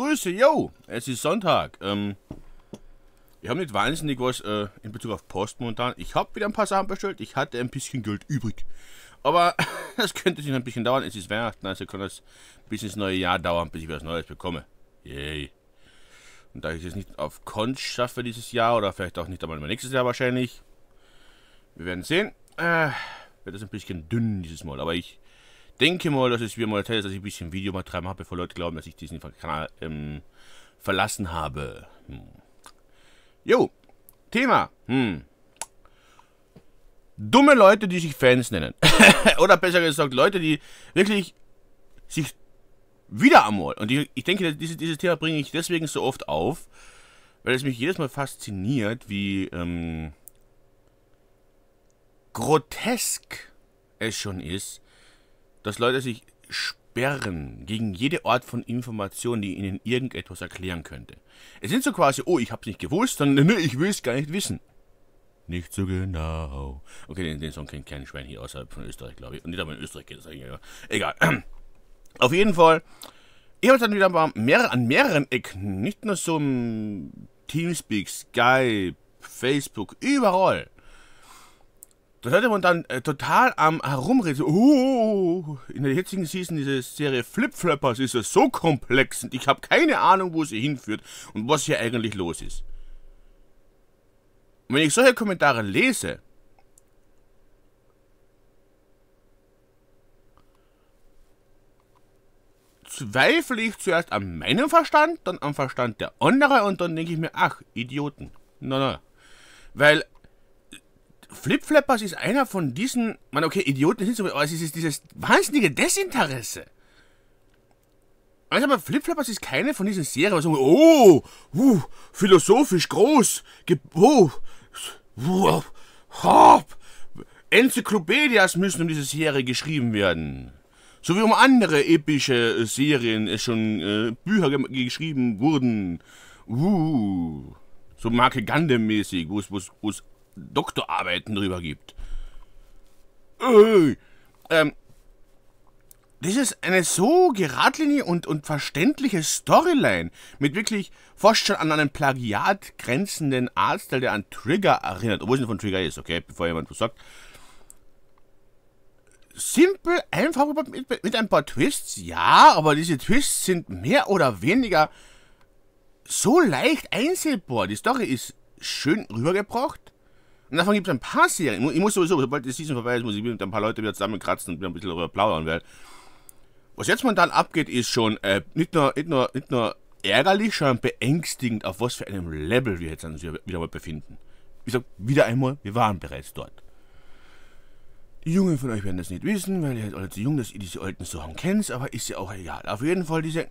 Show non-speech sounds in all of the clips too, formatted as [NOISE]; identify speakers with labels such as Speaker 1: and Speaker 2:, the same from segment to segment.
Speaker 1: Grüße, yo! Es ist Sonntag. Ähm, ich habe nicht wahnsinnig was äh, in Bezug auf Post momentan. Ich habe wieder ein paar Sachen bestellt. Ich hatte ein bisschen Geld übrig. Aber [LAUGHS] das könnte sich noch ein bisschen dauern. Es ist Weihnachten, also kann das bis ins neue Jahr dauern, bis ich was Neues bekomme. Yay. Und da ich es nicht auf Konch schaffe dieses Jahr oder vielleicht auch nicht einmal nächstes Jahr wahrscheinlich. Wir werden sehen. Äh, wird es ein bisschen dünn dieses Mal. Aber ich denke mal, dass es wieder mal Teil ist, dass ich ein bisschen Videomaterial mache, bevor Leute glauben, dass ich diesen Kanal ähm, verlassen habe. Hm. Jo, Thema. Hm. Dumme Leute, die sich Fans nennen. [LAUGHS] Oder besser gesagt, Leute, die wirklich sich wieder einmal. Und ich, ich denke, dieses, dieses Thema bringe ich deswegen so oft auf, weil es mich jedes Mal fasziniert, wie ähm, grotesk es schon ist, dass Leute sich sperren gegen jede Art von Information, die ihnen irgendetwas erklären könnte. Es sind so quasi, oh, ich hab's nicht gewusst, sondern ne, ich will's gar nicht wissen. Nicht so genau. Okay, den, den Song kennt kein Schwein hier außerhalb von Österreich, glaube ich. Und nicht aber in Österreich geht das eigentlich. Egal. [CLEARS THROAT] Auf jeden Fall, ich habe dann wieder mehr, an mehreren Ecken, nicht nur so im Teamspeak, Skype, Facebook, überall da sollte man dann äh, total am herumreden. Oh, oh, oh, oh, in der jetzigen Season, dieser Serie Flip Flappers, ist es so komplex und ich habe keine Ahnung, wo sie hinführt und was hier eigentlich los ist. Und wenn ich solche Kommentare lese, zweifle ich zuerst an meinem Verstand, dann am Verstand der anderen und dann denke ich mir, ach, Idioten. Na, na. Weil Flipflappers ist einer von diesen, man, okay, Idioten sind so, aber es ist dieses wahnsinnige Desinteresse. Also, aber Flipflappers ist keine von diesen Serien, wo so, oh, uh, philosophisch groß, oh, uh, hopp, Enzyklopädias müssen um diese Serie geschrieben werden. So wie um andere epische Serien es schon äh, Bücher geschrieben wurden. Uh, so Marke Gundam-mäßig, wo es Doktorarbeiten drüber gibt. Äh, ähm, das ist eine so geradlinige und, und verständliche Storyline mit wirklich fast schon an einen Plagiat grenzenden Artstyle, der an Trigger erinnert, obwohl es nicht von Trigger ist, okay, bevor jemand was sagt. Simpel, einfach mit, mit ein paar Twists, ja, aber diese Twists sind mehr oder weniger so leicht einsehbar. Die Story ist schön rübergebracht. Und davon gibt es ein paar Serien. Ich muss sowieso, sobald die Season vorbei ist, muss ich mit ein paar Leute wieder zusammenkratzen und wieder ein bisschen darüber plaudern weil Was jetzt mal dann abgeht, ist schon äh, nicht, nur, nicht, nur, nicht nur ärgerlich, sondern beängstigend, auf was für einem Level wir jetzt uns wieder mal befinden. Ich sag wieder einmal, wir waren bereits dort. Die Jungen von euch werden das nicht wissen, weil ihr halt alle zu jung, dass ihr diese alten Sachen kennt, aber ist ja auch egal. Auf jeden Fall diese.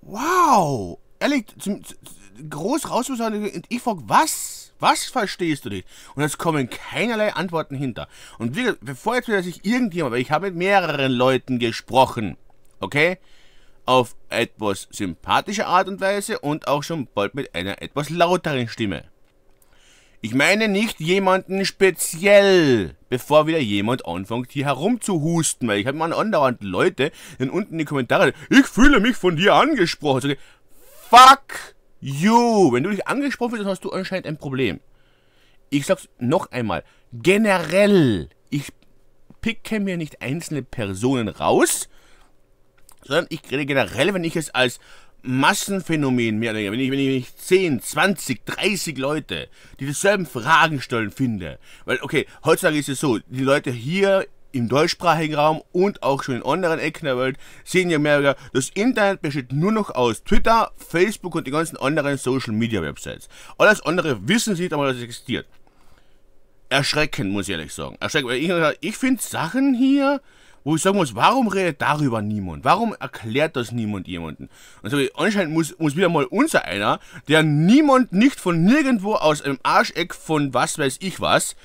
Speaker 1: Wow! Ehrlich, zum, zum, groß raus, ich frage, was? Was verstehst du nicht? Und es kommen keinerlei Antworten hinter. Und wie, bevor jetzt wieder sich irgendjemand, weil ich habe mit mehreren Leuten gesprochen, okay? Auf etwas sympathische Art und Weise und auch schon bald mit einer etwas lauteren Stimme. Ich meine nicht jemanden speziell, bevor wieder jemand anfängt, hier herumzuhusten, weil ich habe mal andauernd Leute dann unten in die Kommentare, ich fühle mich von dir angesprochen. Fuck! Jo, wenn du dich angesprochen fühlst, hast du anscheinend ein Problem. Ich sag's noch einmal. Generell, ich picke mir nicht einzelne Personen raus, sondern ich rede generell, wenn ich es als Massenphänomen mehr oder weniger, wenn ich, wenn ich, wenn ich 10, 20, 30 Leute, die dieselben Fragen stellen, finde. Weil, okay, heutzutage ist es so, die Leute hier im deutschsprachigen Raum und auch schon in anderen Ecken der Welt sehen ja mehr, das Internet besteht nur noch aus Twitter, Facebook und den ganzen anderen Social Media Websites. Alles andere wissen Sie nicht einmal, dass es existiert. Erschreckend, muss ich ehrlich sagen. Erschreckend. Ich, ich finde Sachen hier, wo ich sagen muss, warum redet darüber niemand? Warum erklärt das niemand jemanden? Und so, anscheinend muss, muss wieder mal unser einer, der niemand nicht von nirgendwo aus einem Arscheck von was weiß ich was,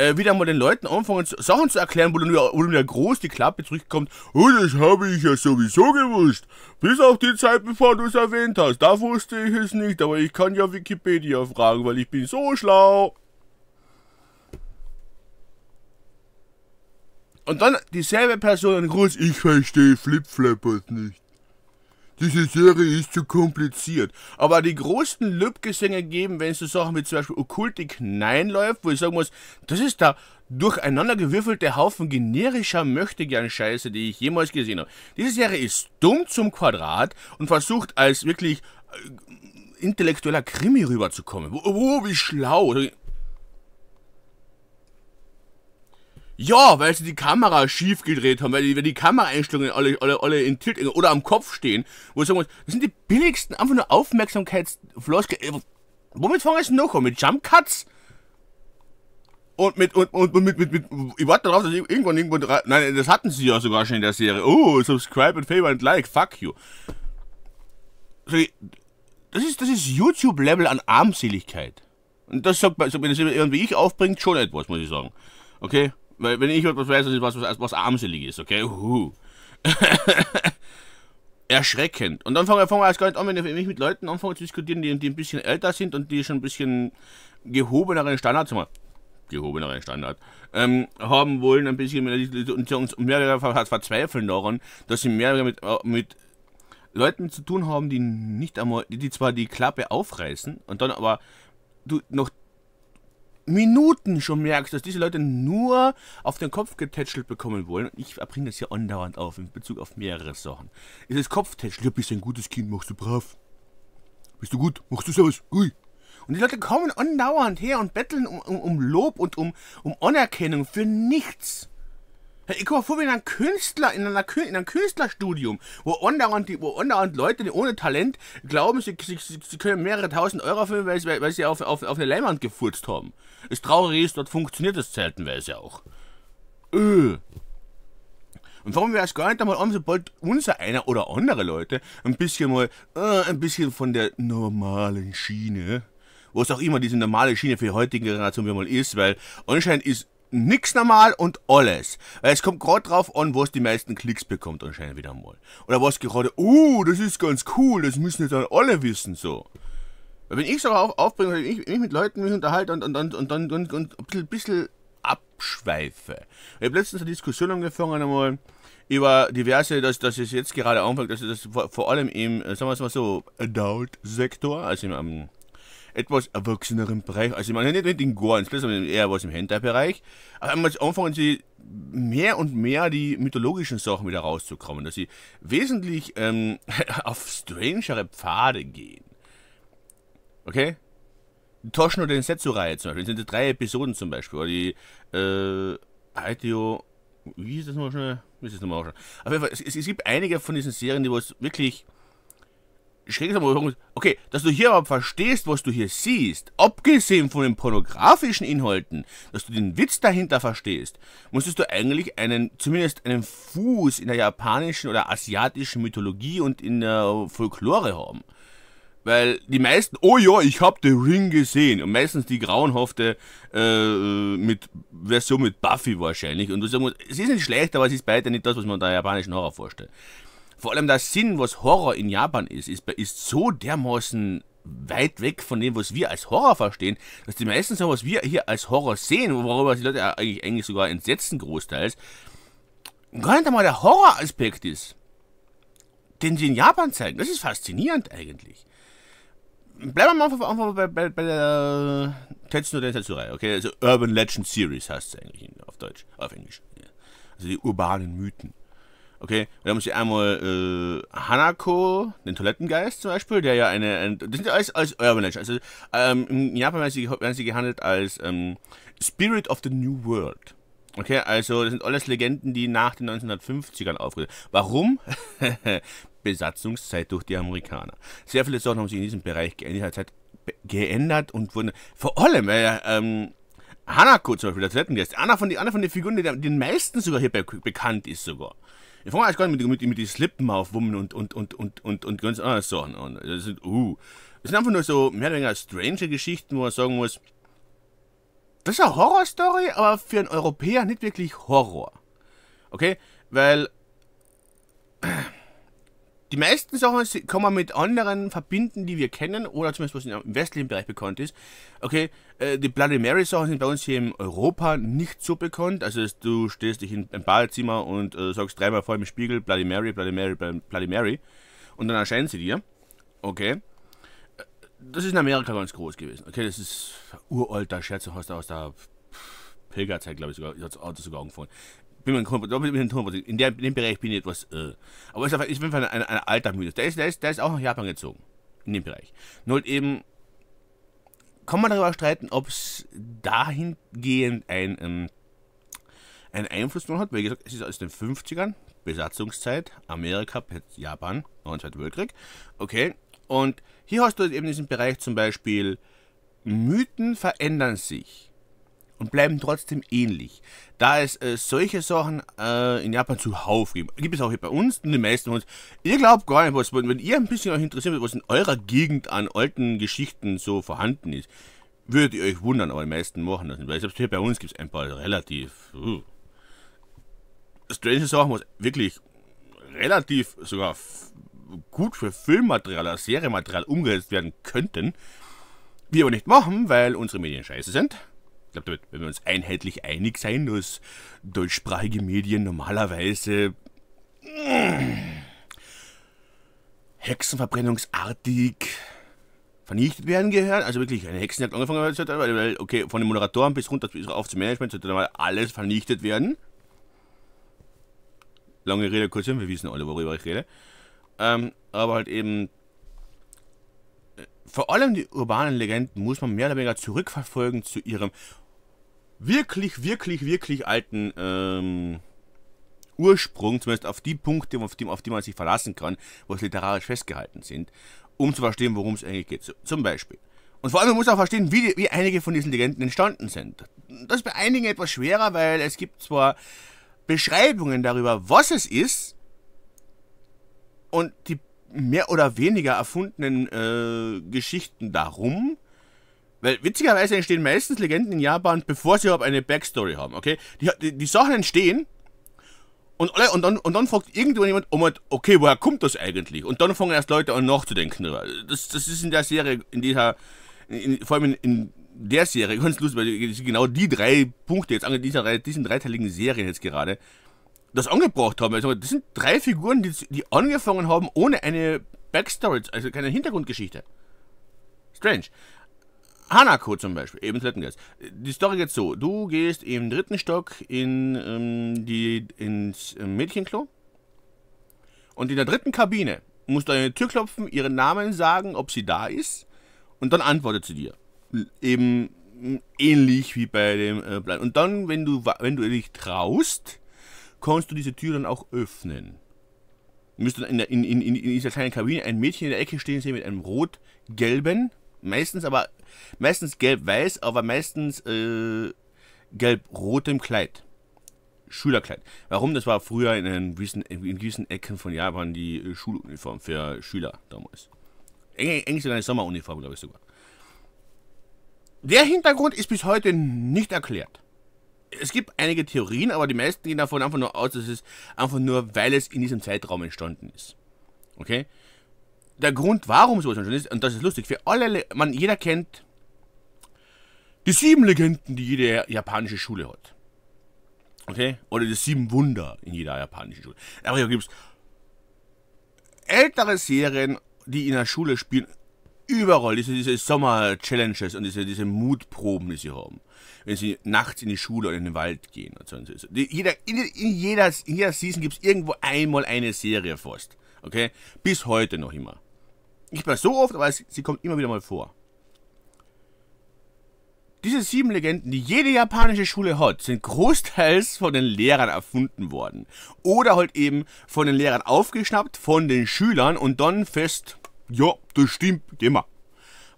Speaker 1: äh, wieder mal den Leuten anfangen, Sachen zu erklären, wo dann, wieder, wo dann wieder groß die Klappe zurückkommt. Oh, das habe ich ja sowieso gewusst. Bis auf die Zeit, bevor du es erwähnt hast. Da wusste ich es nicht, aber ich kann ja Wikipedia fragen, weil ich bin so schlau. Und dann dieselbe Person in groß, ich verstehe Flipflappers nicht diese Serie ist zu kompliziert. Aber die großen Lobgesänge geben, wenn es so Sachen wie zum Beispiel Okkultik Nein läuft, wo ich sagen muss, das ist der durcheinandergewürfelte Haufen generischer Möchtegern-Scheiße, die ich jemals gesehen habe. Diese Serie ist dumm zum Quadrat und versucht als wirklich äh, intellektueller Krimi rüberzukommen. Oh, wie schlau. Ja, weil sie die Kamera schief gedreht haben, weil die, weil die Kameraeinstellungen alle, alle, alle in Tilt oder am Kopf stehen. Wo ich sagen muss, das sind die billigsten, einfach nur Aufmerksamkeitsfloske. Äh, womit fangen sie noch an? Mit Jump Cuts? Und mit, und, und, mit, mit, mit, ich warte darauf, dass ich irgendwann irgendwo, nein, das hatten sie ja sogar schon in der Serie. Oh, subscribe and favor and like, fuck you. Das ist, das ist YouTube-Level an Armseligkeit. Und das sagt man, wenn das irgendwie ich aufbringt, schon etwas, muss ich sagen. Okay? Weil wenn ich etwas weiß, das ist was, was, was armselig ist, okay? Uhu. [LAUGHS] Erschreckend. Und dann fangen wir fang erst gar nicht an, wenn ich mit Leuten anfange zu diskutieren, die, die ein bisschen älter sind und die schon ein bisschen gehobeneren Standards haben. Gehobeneren Standard. Ähm, haben wollen ein bisschen und uns mehrere verzweifeln daran, dass sie mehrere mit, äh, mit Leuten zu tun haben, die nicht einmal, die zwar die Klappe aufreißen und dann aber du noch Minuten schon merkst, dass diese Leute nur auf den Kopf getätschelt bekommen wollen. Und ich erbringe das hier andauernd auf in Bezug auf mehrere Sachen. Es ist Kopftätschel. Ja, bist ein gutes Kind, machst du brav. Bist du gut, machst du sowas. Ui. Und die Leute kommen andauernd her und betteln um, um, um Lob und um, um Anerkennung für nichts. Ich komme vor wie in einem Künstler, in, einer, in einem Künstlerstudium, wo andauernd, wo andauernd Leute ohne Talent glauben, sie, sie, sie können mehrere tausend Euro filmen, weil, weil, weil sie auf, auf, auf eine Leinwand gefurzt haben. Das Traurige ist, dort funktioniert das seltenweise auch. Öh. Und warum wäre es gar nicht einmal an, sobald unser einer oder andere Leute ein bisschen mal, äh, ein bisschen von der normalen Schiene, wo es auch immer diese normale Schiene für die heutige Generation wieder mal ist, weil anscheinend ist nix normal und alles. Äh, es kommt gerade drauf an, was die meisten Klicks bekommt anscheinend wieder mal. Oder was gerade, oh, das ist ganz cool, das müssen jetzt dann alle wissen, so. Weil wenn ich so auf, aufbringe, wenn ich, wenn mit Leuten mich unterhalte und, und, und, und, und, und, und ein bisschen, bisschen abschweife. Ich habe letztens eine Diskussion angefangen einmal über diverse, dass, dass es jetzt gerade anfängt, dass es das vor, vor allem im, äh, sagen wir es mal so, Adult-Sektor, also im, ähm, etwas erwachseneren Bereich. Also ich meine nicht unbedingt gar nichts, sondern eher was im Hentai-Bereich. Aber einmal anfangen sie mehr und mehr die mythologischen Sachen wieder rauszukommen, dass sie wesentlich ähm, [LAUGHS] auf strangere Pfade gehen. Okay? Toshino den Setsu-Reihe zum Beispiel, das sind die drei Episoden zum Beispiel, oder die äh, Aiteo, wie hieß das nochmal schnell? Wie ist das nochmal schnell? Auf jeden Fall, es, es gibt einige von diesen Serien, die was wirklich ich krieg's okay, dass du hier aber verstehst, was du hier siehst, abgesehen von den pornografischen Inhalten, dass du den Witz dahinter verstehst, musstest du eigentlich einen, zumindest einen Fuß in der japanischen oder asiatischen Mythologie und in der Folklore haben. Weil die meisten, oh ja, ich hab The Ring gesehen. Und meistens die grauenhafte äh, mit Version mit Buffy wahrscheinlich. Und du sagst, es ist nicht schlecht, aber es ist beide nicht das, was man unter japanischen Horror vorstellt. Vor allem der Sinn, was Horror in Japan ist, ist, ist so dermaßen weit weg von dem, was wir als Horror verstehen, dass die meisten Sachen, was wir hier als Horror sehen, worüber sich Leute eigentlich, eigentlich sogar entsetzen großteils, gar nicht einmal der Horroraspekt ist, den sie in Japan zeigen. Das ist faszinierend eigentlich. Bleiben wir mal einfach bei, bei, bei der Tetsuno Densetsurei, okay? Also Urban Legend Series heißt es eigentlich auf Deutsch, auf Englisch. Also die urbanen Mythen. Okay, wir haben hier einmal äh, Hanako, den Toilettengeist zum Beispiel, der ja eine, ein, das sind ja alles, alles Urban Legends. Also ähm, in Japan werden sie, werden sie gehandelt als ähm, Spirit of the New World. Okay, also das sind alles Legenden, die nach den 1950ern aufgetreten Warum? [LAUGHS] Besatzungszeit durch die Amerikaner. Sehr viele Sachen haben sich in diesem Bereich geändert, geändert und wurden vor allem, weil äh, ähm, Hanako zum Beispiel, der Toilettengäste, einer von, den Figuren, die den meisten sogar hier bekannt ist sogar. Ich fange erst gar nicht mit, mit, mit den Slippen auf Wummen und, und, und, und, und, und ganz andere Sachen an. Das sind, uh. Das sind einfach nur so mehr oder weniger strange Geschichten, wo man sagen muss, das ist eine Horrorstory, aber für einen Europäer nicht wirklich Horror. Okay? Weil. Die meisten Sachen kann man mit anderen verbinden, die wir kennen, oder zumindest was im westlichen Bereich bekannt ist. Okay, äh, die Bloody Mary Sachen sind bei uns hier in Europa nicht so bekannt. Also du stehst dich in ein Badezimmer und äh, sagst dreimal vor dem Spiegel Bloody Mary, Bloody Mary, Bloody Mary. Und dann erscheinen sie dir. Okay. Äh, das ist in Amerika ganz groß gewesen. Okay, das ist uralter Scherz aus der, aus der Pilgerzeit, glaube ich, sogar, hat es sogar angefangen bin mir in, in, dem Bereich bin ich etwas. Äh. Aber ich bin auf ein, ein, alter Mythos. Der ist, der, ist, der ist auch nach Japan gezogen. In dem Bereich. Nur halt eben. Kann man darüber streiten, ob es dahingehend ein, ähm, einen Einfluss nun hat. Wie gesagt, es ist aus den 50ern, Besatzungszeit, Amerika, Japan, 19. Weltkrieg. Okay. Und hier hast du halt eben diesen Bereich zum Beispiel. Mythen verändern sich und bleiben trotzdem ähnlich. Da es äh, solche Sachen äh, in Japan zuhauf gibt, gibt es auch hier bei uns und die meisten von uns. Ihr glaubt gar nicht, was, wenn ihr ein bisschen euch interessiert, was in eurer Gegend an alten Geschichten so vorhanden ist, würdet ihr euch wundern, aber die meisten machen das nicht, weil selbst hier bei uns gibt es ein paar relativ uh, strange Sachen, was wirklich relativ sogar gut für Filmmaterial oder Serienmaterial umgesetzt werden könnten, wir aber nicht machen, weil unsere Medien scheiße sind ich glaube, damit wenn wir uns einheitlich einig sein, dass deutschsprachige Medien normalerweise mm, hexenverbrennungsartig vernichtet werden gehört. Also wirklich, eine Hexenjagd angefangen hat, weil, okay, von den Moderatoren bis runter bis auf zum Management sollte dann mal alles vernichtet werden. Lange Rede, kurz hin, wir wissen alle, worüber ich rede. Ähm, aber halt eben, äh, vor allem die urbanen Legenden muss man mehr oder weniger zurückverfolgen zu ihrem wirklich, wirklich, wirklich alten ähm, Ursprung, zumindest auf die Punkte, auf die, auf die man sich verlassen kann, wo es literarisch festgehalten sind, um zu verstehen, worum es eigentlich geht. So, zum Beispiel. Und vor allem man muss auch verstehen, wie, die, wie einige von diesen Legenden entstanden sind. Das ist bei einigen etwas schwerer, weil es gibt zwar Beschreibungen darüber, was es ist, und die mehr oder weniger erfundenen äh, Geschichten darum, weil witzigerweise entstehen meistens Legenden in Japan, bevor sie überhaupt eine Backstory haben, okay? Die, die, die Sachen entstehen und, alle, und, dann, und dann fragt irgendjemand jemand, oh mein, okay, woher kommt das eigentlich? Und dann fangen erst Leute an nachzudenken drüber. Das, das ist in der Serie, in dieser, in, vor allem in, in, der Serie, ganz lustig, weil genau die drei Punkte jetzt an dieser, diesen dreiteiligen Serien jetzt gerade das angebracht haben. Also das sind drei Figuren, die, die angefangen haben ohne eine Backstory, also keine Hintergrundgeschichte. Strange. Hanako zum Beispiel, eben letzten Gast. Die Story geht so: Du gehst im dritten Stock in, ähm, die, ins ähm, Mädchenklo und in der dritten Kabine musst du an die Tür klopfen, ihren Namen sagen, ob sie da ist und dann antwortet sie dir. Eben mm, ähnlich wie bei dem äh, Und dann, wenn du, wenn du dich traust, kannst du diese Tür dann auch öffnen. Du müsst dann in, der, in, in, in dieser kleinen Kabine ein Mädchen in der Ecke stehen sehen mit einem rot-gelben, meistens aber Meistens gelb-weiß, aber meistens äh, gelb-rotem Kleid. Schülerkleid. Warum? Das war früher in gewissen, in gewissen Ecken von Japan die äh, Schuluniform für Schüler damals. Eigentlich sogar eine Sommeruniform, glaube ich sogar. Der Hintergrund ist bis heute nicht erklärt. Es gibt einige Theorien, aber die meisten gehen davon einfach nur aus, dass es einfach nur, weil es in diesem Zeitraum entstanden ist. Okay? Der Grund, warum sowas entstanden ist, und das ist lustig, für alle, man, jeder kennt die sieben Legenden, die jede japanische Schule hat. Okay? Oder die sieben Wunder in jeder japanischen Schule. Aber hier gibt es ältere Serien, die in der Schule spielen, überall diese, diese Sommer-Challenges und diese, diese Mutproben, die sie haben. Wenn sie nachts in die Schule oder in den Wald gehen. Und so und so. Die, jeder, in, in, jeder, in jeder Season gibt es irgendwo einmal eine Serie fast. Okay? Bis heute noch immer. Nicht mehr so oft, aber sie, sie kommt immer wieder mal vor. Diese sieben Legenden, die jede japanische Schule hat, sind großteils von den Lehrern erfunden worden. Oder halt eben von den Lehrern aufgeschnappt, von den Schülern und dann fest, ja, das stimmt, geh mal.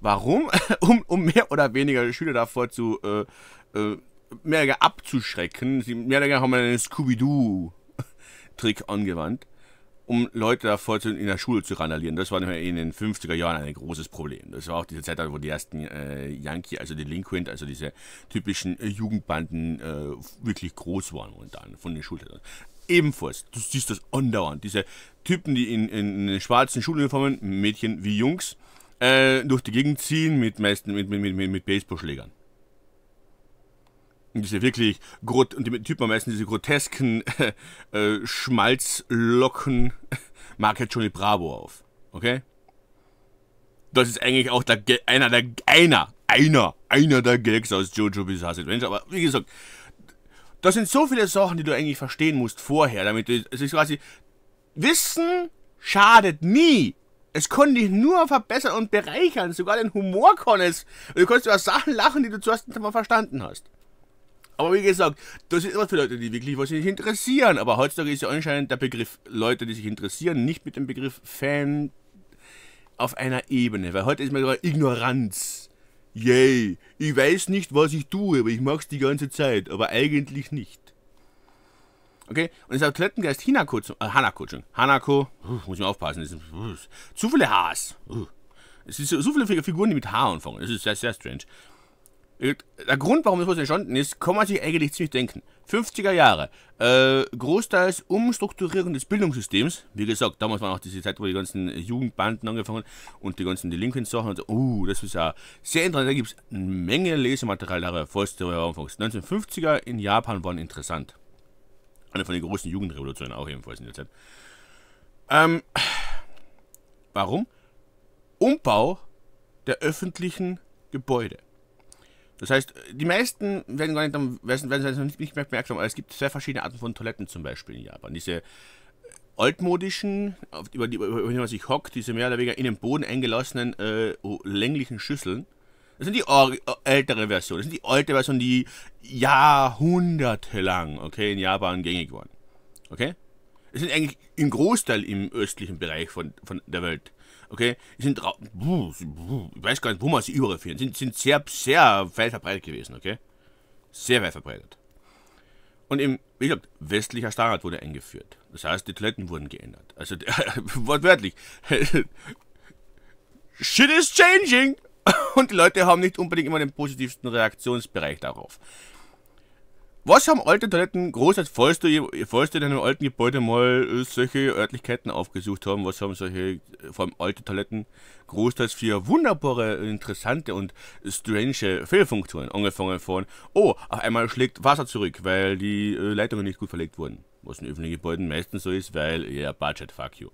Speaker 1: Warum? [LAUGHS] Um, um mehr oder weniger Schüler davor zu, äh, äh, mehr oder weniger abzuschrecken. Sie mehr oder weniger haben einen Scooby-Doo-Trick angewandt um Leute da vollzählen in der Schule zu randalieren. Das war in den 50er Jahren ein großes Problem. Das war auch diese Zeit, wo die ersten äh, Yankee, also Delinquent, also diese typischen äh, Jugendbanden äh, wirklich groß waren und dann von den Schultern. Ebenfalls, du siehst das andauernd, diese Typen, die in, in, in schwarzen Schuluniformen, Mädchen wie Jungs, äh, durch die Gegend ziehen mit, meisten, mit, mit, mit, mit Baseballschlägern diese wirklich grot und die Typen am meisten diese grotesken äh, äh Schmalzlocken [LAUGHS] mag jetzt die Bravo auf. Okay? Das ist eigentlich auch der, einer der einer einer einer der Gags aus JoJo Bizarre Adventure, aber wie gesagt, das sind so viele Sachen, die du eigentlich verstehen musst vorher, damit du es ist quasi Wissen schadet nie. Es konnte dich nur verbessern und bereichern. Sogar den Humor konnte es. Du kannst über Sachen lachen, die du zuerst nicht einmal verstanden hast. Aber wie gesagt, das ist immer für Leute, die wirklich was sich interessieren. Aber heutzutage ist ja anscheinend der Begriff Leute, die sich interessieren, nicht mit dem Begriff Fan auf einer Ebene. Weil heute ist man Ignoranz. Yay, ich weiß nicht, was ich tue, aber ich mach's die ganze Zeit. Aber eigentlich nicht. Okay, und das Toilettengeist Hinako, äh, Hanako, Hanako, uh, muss ich mal aufpassen, das zu viele Haars. Uh. Es sind so, so viele Figuren, die mit Haar anfangen. Das ist sehr, sehr strange. Der Grund, warum es so entstanden ist, kann man sich eigentlich ziemlich denken. 50er Jahre, äh, großteils Umstrukturierung des Bildungssystems. Wie gesagt, damals war auch diese Zeit, wo die ganzen Jugendbanden angefangen haben und die ganzen Delinquent-Sachen. Und so, uh, das ist ja sehr interessant. Da gibt es eine Menge Lesematerial darüber, falls du darüber anfängst. 1950er in Japan waren interessant. Eine von den großen Jugendrevolutionen auch ebenfalls in der Zeit. Ähm, warum? Umbau der öffentlichen Gebäude. Das heißt, die meisten werden gar nicht, werden, werden nicht, nicht merksam, aber es gibt zwei verschiedene Arten von Toiletten zum Beispiel in Japan. Diese äh, altmodischen, über die, über die man sich hockt, diese mehr oder weniger in den Boden eingelassenen äh, länglichen Schüsseln. Das sind die ältere Version, das sind die alte Version, die jahrhundertelang okay, in Japan gängig waren. Okay? Es sind eigentlich im Großteil im östlichen Bereich von, von der Welt okay, sind, ich weiß gar nicht, wo man sie überall findet, sind, sind sehr, sehr weit verbreitet gewesen, okay? Sehr weit verbreitet. Und im, wie gesagt, westlicher Standard wurde eingeführt. Das heißt, die Toiletten wurden geändert. Also, [LAUGHS] wortwörtlich. Shit is changing! [LAUGHS] Und die Leute haben nicht unbedingt immer den positivsten Reaktionsbereich darauf. Was haben alte Toiletten groß, falls du, falls du in einem alten Gebäude mal äh, solche Örtlichkeiten aufgesucht haben, was haben solche, äh, vor allem alte Toiletten, großteils für wunderbare, äh, interessante und strange Fehlfunktionen angefangen von, oh, auf einmal schlägt Wasser zurück, weil die Leitungen nicht gut verlegt wurden. Was in öffentlichen Gebäuden meistens so ist, weil, ja, yeah, Budget, fuck you.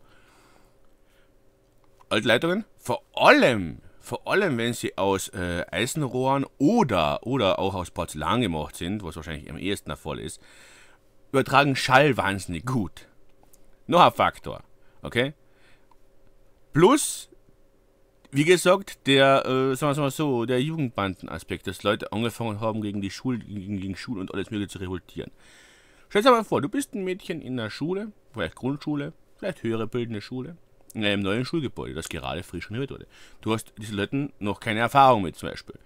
Speaker 1: Alte Leitungen, vor allem vor allem wenn sie aus äh, Eisenrohren oder, oder auch aus Porzellan gemacht sind, was wahrscheinlich am ehesten der Fall ist, übertragen Schall wahnsinnig gut. Noch ein Faktor, okay? Plus, wie gesagt, der, äh, sagen wir mal so, der Jugendbandenaspekt, dass Leute angefangen haben, gegen die Schule, gegen, gegen Schule und alles Mögliche zu revoltieren. Stell dir mal vor, du bist ein Mädchen in der Schule, vielleicht Grundschule, vielleicht höhere bildende Schule, in einem neuen Schulgebäude, das gerade frisch renoviert wurde. Du hast diesen Leuten noch keine Erfahrung mit zum Beispiel.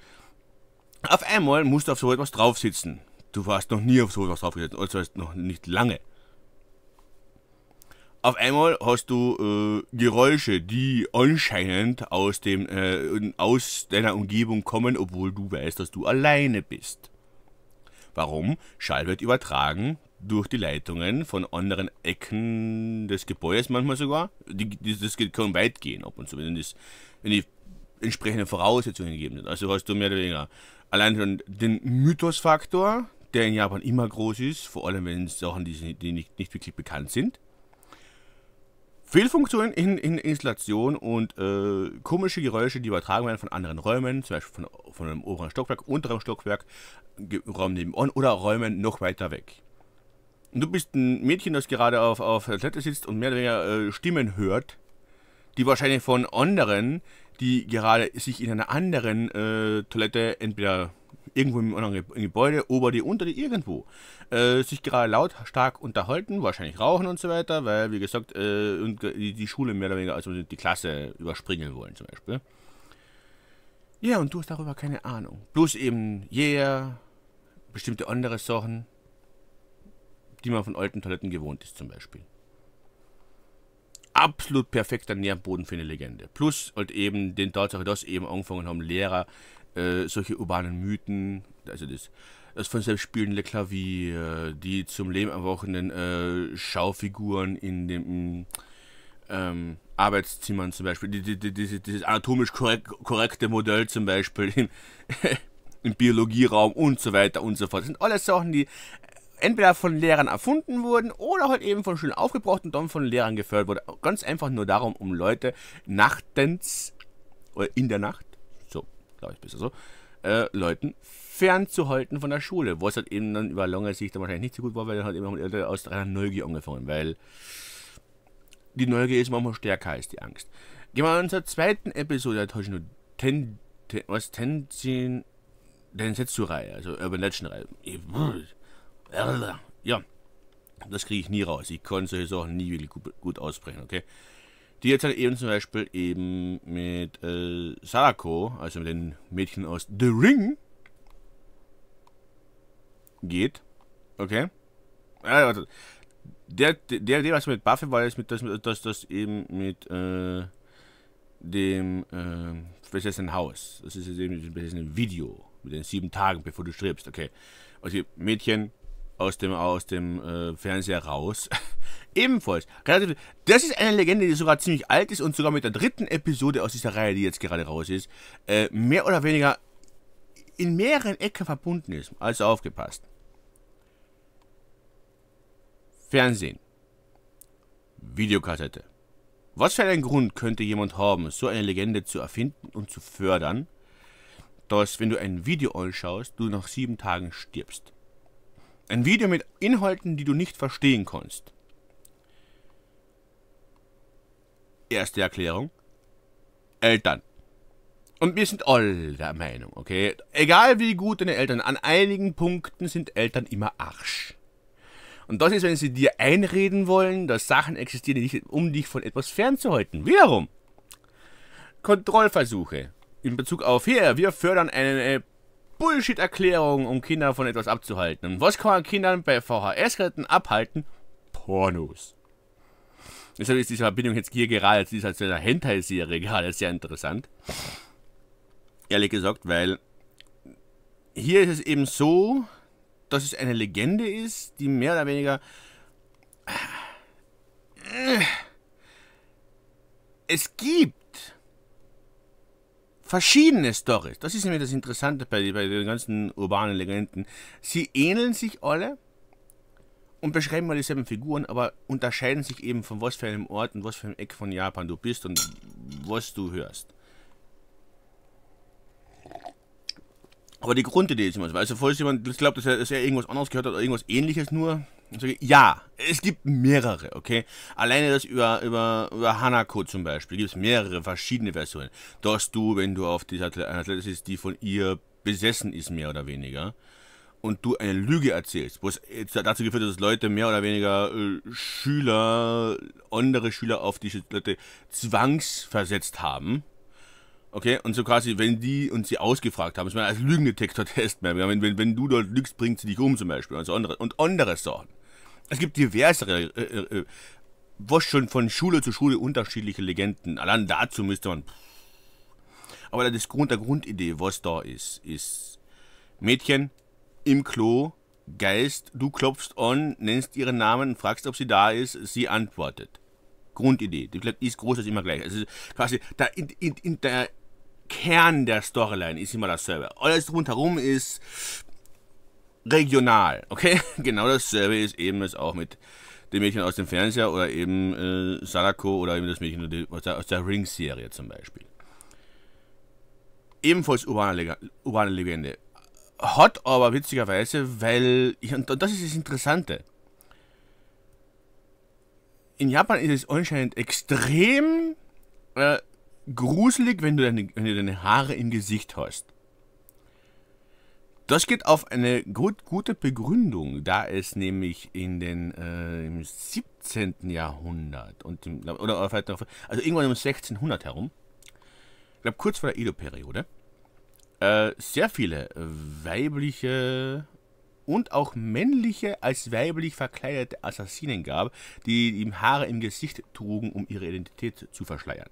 Speaker 1: Auf einmal musst du auf so etwas draufsitzen. Du warst noch nie auf so etwas draufgesetzt, also noch nicht lange. Auf einmal hast du äh, Geräusche, die anscheinend aus, dem, äh, aus deiner Umgebung kommen, obwohl du weißt, dass du alleine bist. Warum? Schall wird übertragen durch die Leitungen von anderen Ecken des Gebäudes manchmal sogar. Die, die, das kann weit gehen ab und zu, wenn, das, wenn die entsprechenden Voraussetzungen gegeben sind. Also hast du mehr oder weniger allein schon den Mythosfaktor, der in Japan immer groß ist, vor allem wenn es Sachen, die, die nicht, nicht wirklich bekannt sind. Fehlfunktionen in, in Installation und äh, komische Geräusche, die übertragen werden von anderen Räumen, zum Beispiel von, von einem oberen Stockwerk, unteren Stockwerk, Raum nebenan oder Räumen noch weiter weg. Du bist ein Mädchen, das gerade auf, auf der Toilette sitzt und mehr oder weniger äh, Stimmen hört, die wahrscheinlich von anderen, die gerade sich in einer anderen äh, Toilette entweder irgendwo im anderen Gebäude, ober die, unter die, irgendwo, äh, sich gerade laut, stark unterhalten, wahrscheinlich rauchen und so weiter, weil, wie gesagt, äh, die, die Schule mehr oder weniger, also die Klasse überspringen wollen zum Beispiel. Ja, und du hast darüber keine Ahnung. Bloß eben Yeah, bestimmte andere Sachen die man von alten Toiletten gewohnt ist zum Beispiel. Absolut perfekter Nährboden für eine Legende. Plus halt eben den Tatsache, dass eben angefangen haben, Lehrer äh, solche urbanen Mythen, also das, das von selbst spielende Klavier, die zum Leben erwachenden äh, Schaufiguren in den ähm, Arbeitszimmern zum Beispiel, die, die, die, dieses anatomisch korrekt, korrekte Modell zum Beispiel im, [LAUGHS] im Biologieraum und so weiter und so fort. Das sind alles Sachen, die entweder von Lehrern erfunden wurden oder halt eben von Schülern aufgebraucht und dann von Lehrern gefördert wurde. Ganz einfach nur darum, um Leute nachtens oder in der Nacht, so glaube ich besser so, äh, Leuten fernzuhalten von der Schule, wo es halt eben dann über lange Sicht dann wahrscheinlich nicht so gut war, weil dann halt eben auch Eltern aus einer Neugier angefangen, weil die Neugier ist manchmal stärker als die Angst. Gehen wir zur zweiten Episode, da habe ich nur ten, ten, was Tenzin, Densetsu-Reihe, also Urban Legend-Reihe. Ja, das kriege ich nie raus. Ich konnte solche Sachen nie wirklich gut, gut aussprechen, okay? Die jetzt halt eben zum Beispiel eben mit äh, Sarako, also mit den Mädchen aus The Ring, geht. Okay? Ja, Der, der, der, was mit Buffy war, ist mit, das, das, das eben mit äh, dem äh, besessenen Haus. Das ist eben mit dem besessenen Video. Mit den sieben Tagen, bevor du strebst, Okay. Also, Mädchen aus dem, aus dem äh, Fernseher raus. [LAUGHS] Ebenfalls. Relativ, das ist eine Legende, die sogar ziemlich alt ist und sogar mit der dritten Episode aus dieser Reihe, die jetzt gerade raus ist, äh, mehr oder weniger in mehreren Ecken verbunden ist. Also aufgepasst. Fernsehen. Videokassette. Was für einen Grund könnte jemand haben, so eine Legende zu erfinden und zu fördern, dass, wenn du ein Video anschaust, du nach sieben Tagen stirbst? Ein Video mit Inhalten, die du nicht verstehen kannst. Erste Erklärung. Eltern. Und wir sind all der Meinung, okay? Egal wie gut deine Eltern, an einigen Punkten sind Eltern immer Arsch. Und das ist, wenn sie dir einreden wollen, dass Sachen existieren, um dich von etwas fernzuhalten. Wiederum. Kontrollversuche. In Bezug auf hier, wir fördern eine Bullshit-Erklärungen, um Kinder von etwas abzuhalten. Und was kann man Kindern bei vhs geräten abhalten? Pornos. Deshalb ist diese Verbindung jetzt hier gerade zu dieser, Hentai-Serie gerade sehr interessant. Ehrlich gesagt, weil hier ist es eben so, dass es eine Legende ist, die mehr oder weniger. Äh, es gibt verschiedene Stories. Das ist nämlich das Interessante bei, bei den ganzen urbanen Legenden. Sie ähneln sich alle und beschreiben mal dieselben Figuren, aber unterscheiden sich eben von was für einem Ort und was für einem Eck von Japan du bist und was du hörst. Aber die Grundidee ist immer so. Also, falls jemand glaubt, dass er, dass er irgendwas anderes gehört hat oder irgendwas ähnliches nur, ja, es gibt mehrere, okay? Alleine das über, über, über Hanako zum Beispiel gibt es mehrere verschiedene Versionen. Dass du, wenn du auf dieser Athletin ist, die von ihr besessen ist, mehr oder weniger, und du eine Lüge erzählst, wo es dazu geführt hat, dass Leute mehr oder weniger äh, Schüler, andere Schüler auf diese Leute zwangsversetzt haben, Okay, und so quasi, wenn die uns sie ausgefragt haben, ist meine, als Lügendetektor-Test [LAUGHS] mehr, wenn, wenn, wenn du dort lügst, bringt sie dich um zum Beispiel und so andere, und andere Sachen. Es gibt diverse, äh, äh, äh, was schon von Schule zu Schule unterschiedliche Legenden. Allein dazu müsste man. Aber das Grund, der Grundidee, was da ist, ist Mädchen im Klo, Geist, du klopfst an, nennst ihren Namen, fragst, ob sie da ist, sie antwortet. Grundidee. Die ist groß, ist immer gleich. Also quasi der, in, in, der Kern der Storyline ist immer dasselbe. Alles rundherum ist regional. Okay? [LAUGHS] Genau dasselbe ist eben es auch mit dem Mädchen aus dem Fernseher oder eben äh, Sadako oder eben das Mädchen aus der, der Ring-Serie zum Beispiel. Ebenfalls urbane, Leg urbane Legende. Hot aber witzigerweise, weil, und das ist das Interessante. In Japan ist es anscheinend extrem äh, gruselig, wenn du, deine, wenn du deine Haare im Gesicht hast. Das geht auf eine gut, gute Begründung, da es nämlich in den äh, im 17. Jahrhundert und im, oder also irgendwann um 1600 herum, ich glaube kurz vor der Edo-Periode, äh, sehr viele äh, weibliche und auch männliche als weiblich verkleidete Assassinen gab, die ihm Haare im Gesicht trugen, um ihre Identität zu verschleiern.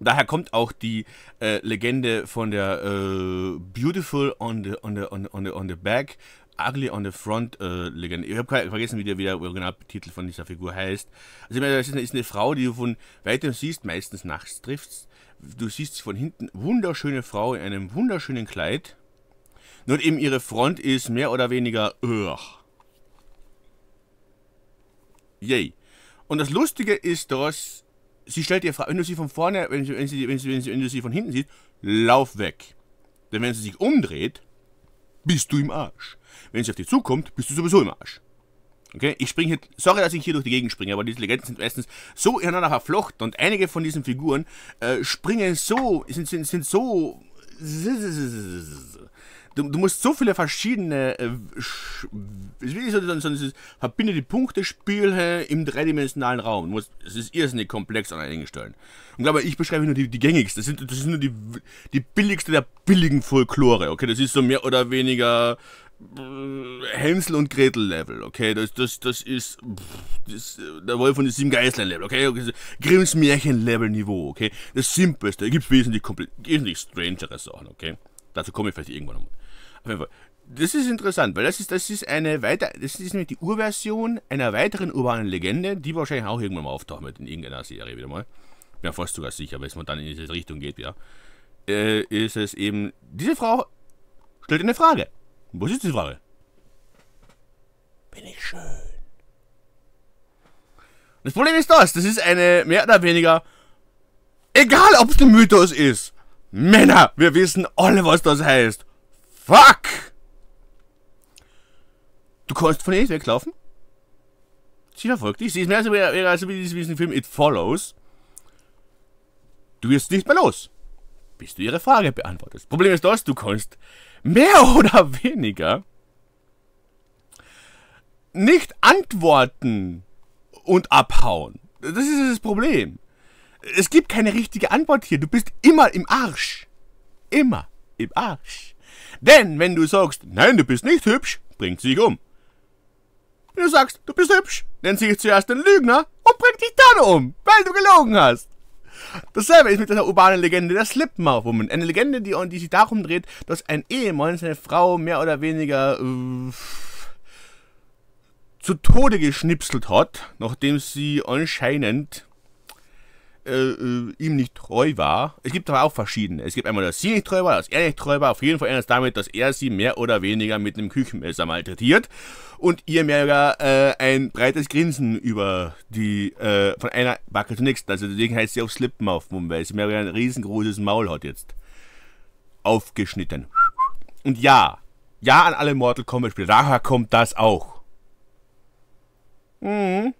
Speaker 1: Daher kommt auch die äh, Legende von der äh, Beautiful on the, on, the, on, the, on, the, Back, Ugly on the Front äh, Legende. Ich habe vergessen, wie der, wie der Originaltitel von dieser Figur heißt. Also, ich meine, das ist eine, ist eine Frau, die du von weitem siehst, meistens nachts triffst. Du siehst sie von hinten, wunderschöne Frau in einem wunderschönen Kleid. Nur eben ihre Front ist mehr oder weniger. Ugh. Yay. Und das Lustige ist, dass sie stellt dir Fragen, wenn du sie von vorne, wenn, sie, wenn, sie, wenn, sie, wenn, du sie von hinten siehst, lauf weg. Denn wenn sie sich umdreht, bist du im Arsch. Wenn sie auf dich zukommt, bist du sowieso im Arsch. Okay, ich springe hier, sorry, dass ich hier durch die Gegend springe, aber diese Legenden sind meistens so ineinander verflochten und einige von diesen Figuren äh, springen so, sind, sind, sind so du, du musst so viele verschiedene äh, so, so, so, verbindete Punkte spielen im dreidimensionalen Raum. es ist irrsinnig komplex an einigen Stellen. Und glaube ich beschreibe nur die, die gängigste. Das, sind, das ist nur die, die billigste der billigen Folklore. Okay, das ist so mehr oder weniger äh, Hänsel und Gretel Level, okay? Das, das, das ist das, der Wolf und die sieben Geißlein Level, okay? Grimms Märchen Level Niveau, okay? Das Simpelste, da gibt es wesentlich, wesentlich strangeres Sachen, okay? Dazu komme ich vielleicht irgendwann nochmal. Das ist interessant, weil das ist, das ist eine weiter, das ist nämlich die Urversion einer weiteren urbanen Legende, die wahrscheinlich auch irgendwann mal auftauchen wird in irgendeiner Serie wieder mal. Bin ja fast sogar sicher, weil es man dann in diese Richtung geht, ja. Äh, ist es eben, diese Frau stellt eine Frage. Was ist die Frage? Bin ich schön? Das Problem ist das, das ist eine mehr oder weniger, egal ob es ein Mythos ist. Männer, wir wissen alle, was das heißt. Fuck! Du kannst von ihr weglaufen? Sie verfolgt dich. Sie ist mehr so wie, als wie diesen Film It Follows. Du wirst nicht mehr los, bis du ihre Frage beantwortest. Problem ist das, du kannst mehr [LAUGHS] oder weniger nicht antworten und abhauen. Das ist das Problem. Es gibt keine richtige Antwort hier. Du bist immer im Arsch. Immer im Arsch. Denn wenn du sagst, nein, du bist nicht hübsch, bringt sie dich um. Wenn du sagst, du bist hübsch, nennt sie dich zuerst den Lügner und bringt dich dann um, weil du gelogen hast. Dasselbe ist mit der urbanen Legende der Slipmouth Woman. Eine Legende, die, die sich darum dreht, dass ein Ehemann seine Frau mehr oder weniger äh, zu Tode geschnipselt hat, nachdem sie anscheinend äh, äh, ihm nicht treu war. Es gibt aber auch verschiedene. Es gibt einmal, dass sie nicht treu war, dass er nicht treu war. Auf jeden Fall endet es damit, dass er sie mehr oder weniger mit einem Küchenmesser malträtiert und ihr mehr oder äh, ein breites Grinsen über die, äh, von einer Backe zur nächsten. Also deswegen heißt sie auch Slipmouth weil Sie mehr oder ein riesengroßes Maul hat jetzt. Aufgeschnitten. Und ja, ja an alle Mortal Kombat Spiele. Daher kommt das auch. Mhm.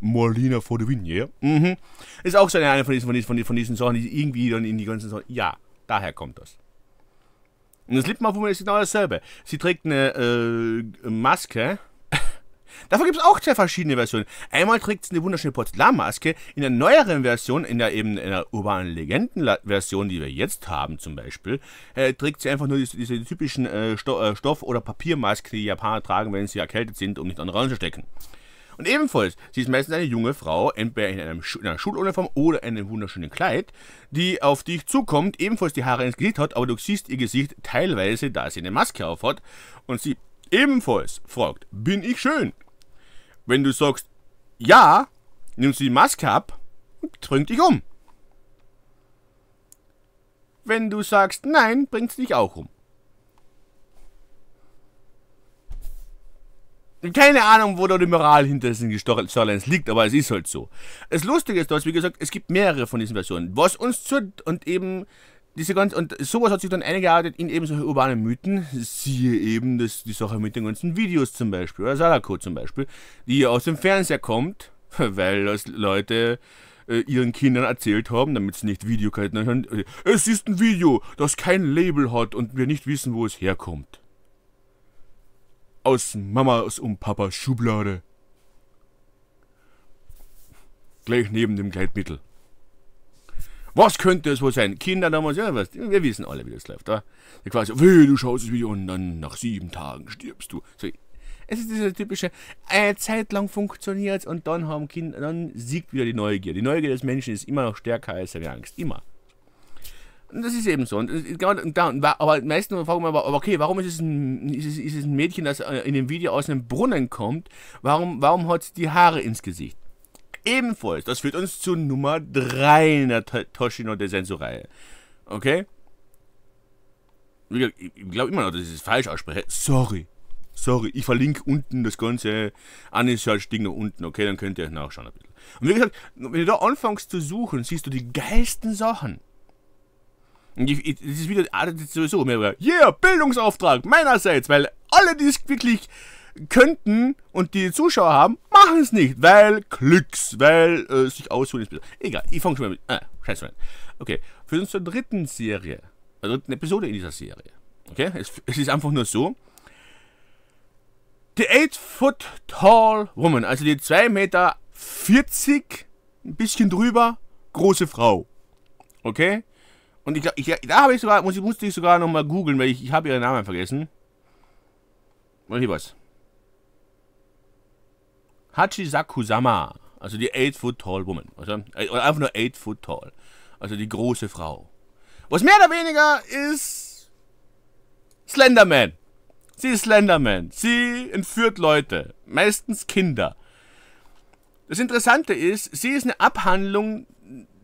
Speaker 1: Molina for the win, yeah. Mhm. Ist auch so eine von diesen, von, diesen, von diesen Sachen, die irgendwie dann in die ganzen Sachen. Ja, daher kommt das. Und das Lippenparfum ist genau dasselbe. Sie trägt eine äh, Maske. [LAUGHS] Davon gibt es auch zwei verschiedene Versionen. Einmal trägt sie eine wunderschöne Porzellanmaske. In der neueren Version, in der eben in der urbanen Legendenversion, die wir jetzt haben zum Beispiel, äh, trägt sie einfach nur diese, diese typischen äh, äh Stoff- oder Papiermasken, die Japaner tragen, wenn sie erkältet sind, um nicht andere zu stecken. Und ebenfalls, sie ist meistens eine junge Frau, entweder in, einem, in einer Schuluniform oder in einem wunderschönen Kleid, die auf dich zukommt, ebenfalls die Haare ins Gesicht hat, aber du siehst ihr Gesicht teilweise, da sie eine Maske aufhat und sie ebenfalls fragt, bin ich schön? Wenn du sagst, ja, nimmst du die Maske ab und trinkt dich um. Wenn du sagst, nein, bringst du dich auch um. Keine Ahnung, wo da die Moral hinter diesen Storylines liegt, aber es ist halt so. Das Lustige ist, dass, wie gesagt, es gibt mehrere von diesen Versionen. Was uns zu und eben diese ganze, und sowas hat sich dann eingearbeitet in eben solche urbanen Mythen. Siehe eben das, die Sache mit den ganzen Videos zum Beispiel, oder Salako zum Beispiel, die aus dem Fernseher kommt, [LAUGHS] weil das Leute äh, ihren Kindern erzählt haben, damit sie nicht Videokarten hören. Äh, es ist ein Video, das kein Label hat und wir nicht wissen, wo es herkommt aus Mamas und Papas Schublade. Gleich neben dem Kleidmittel. Was könnte es wohl sein? Kinder damals, ja, was, wir wissen alle, wie das läuft. Da? Ja, quasi, weh, du schaust es wieder und dann nach sieben Tagen stirbst du. So, es ist dieser typische, eine Zeit lang funktioniert es und dann haben Kinder, dann siegt wieder die Neugier. Die Neugier des Menschen ist immer noch stärker als seine Angst. Immer. Und das ist eben so. Und, äh, genau, und, da, aber die meisten fragen immer, okay, warum ist es, ein, ist, es, ist es ein Mädchen, das äh, in dem Video aus einem Brunnen kommt? Warum, warum hat es die Haare ins Gesicht? Ebenfalls, das führt uns zu Nummer 3 in der Toshino der Sensoreihe. Okay? Ich glaube immer noch, dass ich es falsch ausspreche. Sorry. Sorry, ich verlinke unten das ganze Unresearch-Ding halt, nach unten, okay? Dann könnt ihr nachschauen ein bisschen. Und wie gesagt, wenn du da anfängst zu suchen, siehst du die geilsten Sachen. Und ich, ich, ah, das Video artet sowieso mehr. Yeah, Bildungsauftrag meinerseits, weil alle, die es wirklich könnten und die Zuschauer haben, machen es nicht, weil Klicks, weil äh, sich ausholen ist besser. Egal, ich fange schon mal mit. Ah, scheiße, rein. Okay, für uns zur dritten Serie, der äh, dritten Episode in dieser Serie. Okay, es, es ist einfach nur so. Die 8 Foot Tall Woman, also die 2 Meter 40, ein bisschen drüber, große Frau. Okay? Und ich glaube, ich, da habe ich sogar, muss, musste ich sogar nochmal googeln, weil ich, ich habe ihren Namen vergessen. Mal hier was. Hachisakusama. Also die 8 Foot Tall Woman. Also, oder einfach nur 8 Foot Tall. Also die große Frau. Was mehr oder weniger ist Slenderman. Sie ist Slenderman. Sie entführt Leute. Meistens Kinder. Das Interessante ist, sie ist eine Abhandlung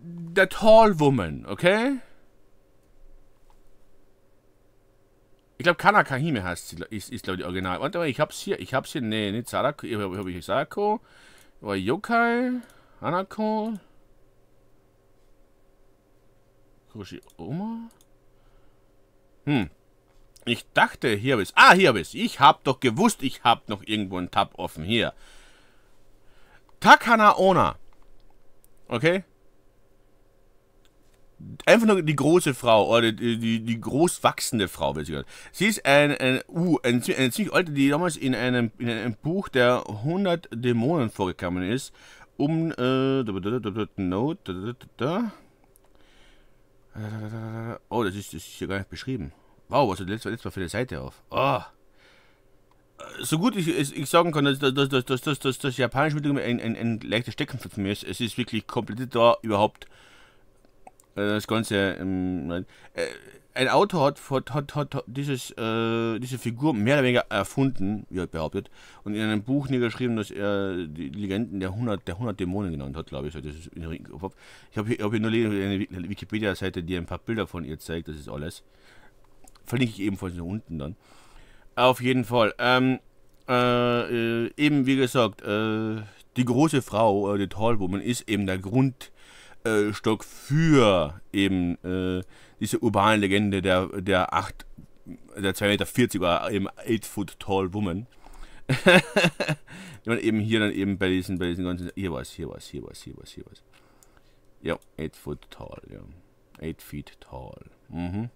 Speaker 1: der Tall Woman, okay? Ich glaube, Kanakahime heißt sie, ist, ist glaube ich, die Original. Warte mal, ich hab's hier. Ich hab's hier. Nee, nicht Sarako. Hier habe ich Sarako. War Yokai. Hanako. Kuroshi Oma. Hm. Ich dachte, hier habe ich Ah, hier habe ich Ich habe doch gewusst, ich habe noch irgendwo einen Tab offen. Hier. Takana Ona. Okay? einfach nur die große Frau oder die, die, die großwachsende Frau, wird sie gesagt. Sie ist ein, ein, uh, ein, eine ziemlich alte, die damals in einem, in einem Buch der 100 Dämonen vorgekommen ist, um, oh, das ist, das ist hier gar nicht beschrieben. Wow, was hat letztes Mal, Mal für eine Seite auf? Oh. So gut ich, ich sagen kann, dass, dass, dass, dass, dass, dass das japanische Mittel ein, ein, ein leichtes Stecken für mich ist, es ist wirklich komplett da überhaupt äh, das Ganze. Ähm, halt. äh, ein Autor hat, hat, hat, hat dieses, äh, diese Figur mehr oder weniger erfunden, wie er behauptet, und in einem Buch niedergeschrieben, das er die Legenden der 100, der 100 Dämonen genannt hat, glaube ich. Also das ist in ich habe hier, hab hier nur eine Wikipedia-Seite, die ein paar Bilder von ihr zeigt, das ist alles. Verlinke ich ebenfalls nach unten dann. Auf jeden Fall. Ähm, äh, äh, eben wie gesagt, äh, die große Frau, die Tallwoman, ist eben der Grund äh, Stock für eben äh, diese urbane Legende der, der 8, der 2,40 Meter oder eben 8 Foot Tall Woman. [LAUGHS] die man eben hier dann eben bei diesen, bei diesen ganzen, hier was, hier was, hier was, hier was, hier was. Ja, 8 Foot Tall, ja. 8 Feet Tall. Mhm.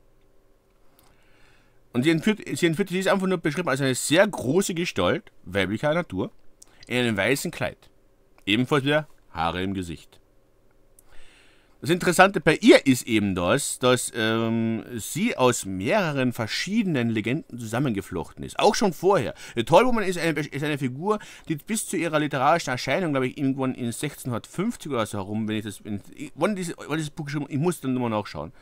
Speaker 1: Und sie entführt, sie entführt, sie ist einfach nur beschrieben als eine sehr große Gestalt, weiblicher Natur, in einem weißen Kleid. Ebenfalls wieder Haare im Gesicht. Das Interessante bei ihr ist eben das, dass ähm, sie aus mehreren verschiedenen Legenden zusammengeflochten ist. Auch schon vorher. Tollwoman ist eine, ist eine Figur, die bis zu ihrer literarischen Erscheinung, glaube ich, irgendwann in 1650 oder so herum, wenn ich das, wenn, wann, dieses, wann dieses Buch geschrieben ich muss dann nochmal nachschauen.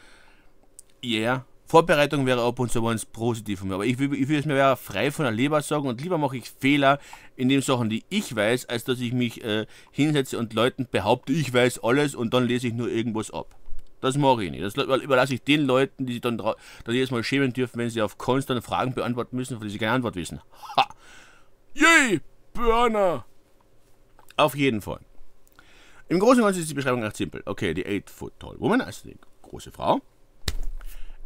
Speaker 1: Ja, yeah. Vorbereitung wäre ab und zu mal positiv von mir. Aber ich, ich würde es mir frei von der Leber sagen und lieber mache ich Fehler in den Sachen, die ich weiß, als dass ich mich äh, hinsetze und Leuten behaupte, ich weiß alles und dann lese ich nur irgendwas ab. Das mache ich nicht. Das überlasse ich den Leuten, die sich dann, dann jedes Mal schämen dürfen, wenn sie auf konstant Fragen beantworten müssen, von denen sie keine Antwort wissen. Ha! Yay! Burner! Auf jeden Fall. Im Großen und Ganzen ist die Beschreibung recht simpel. Okay, die 8 foot tall Woman, also die große Frau,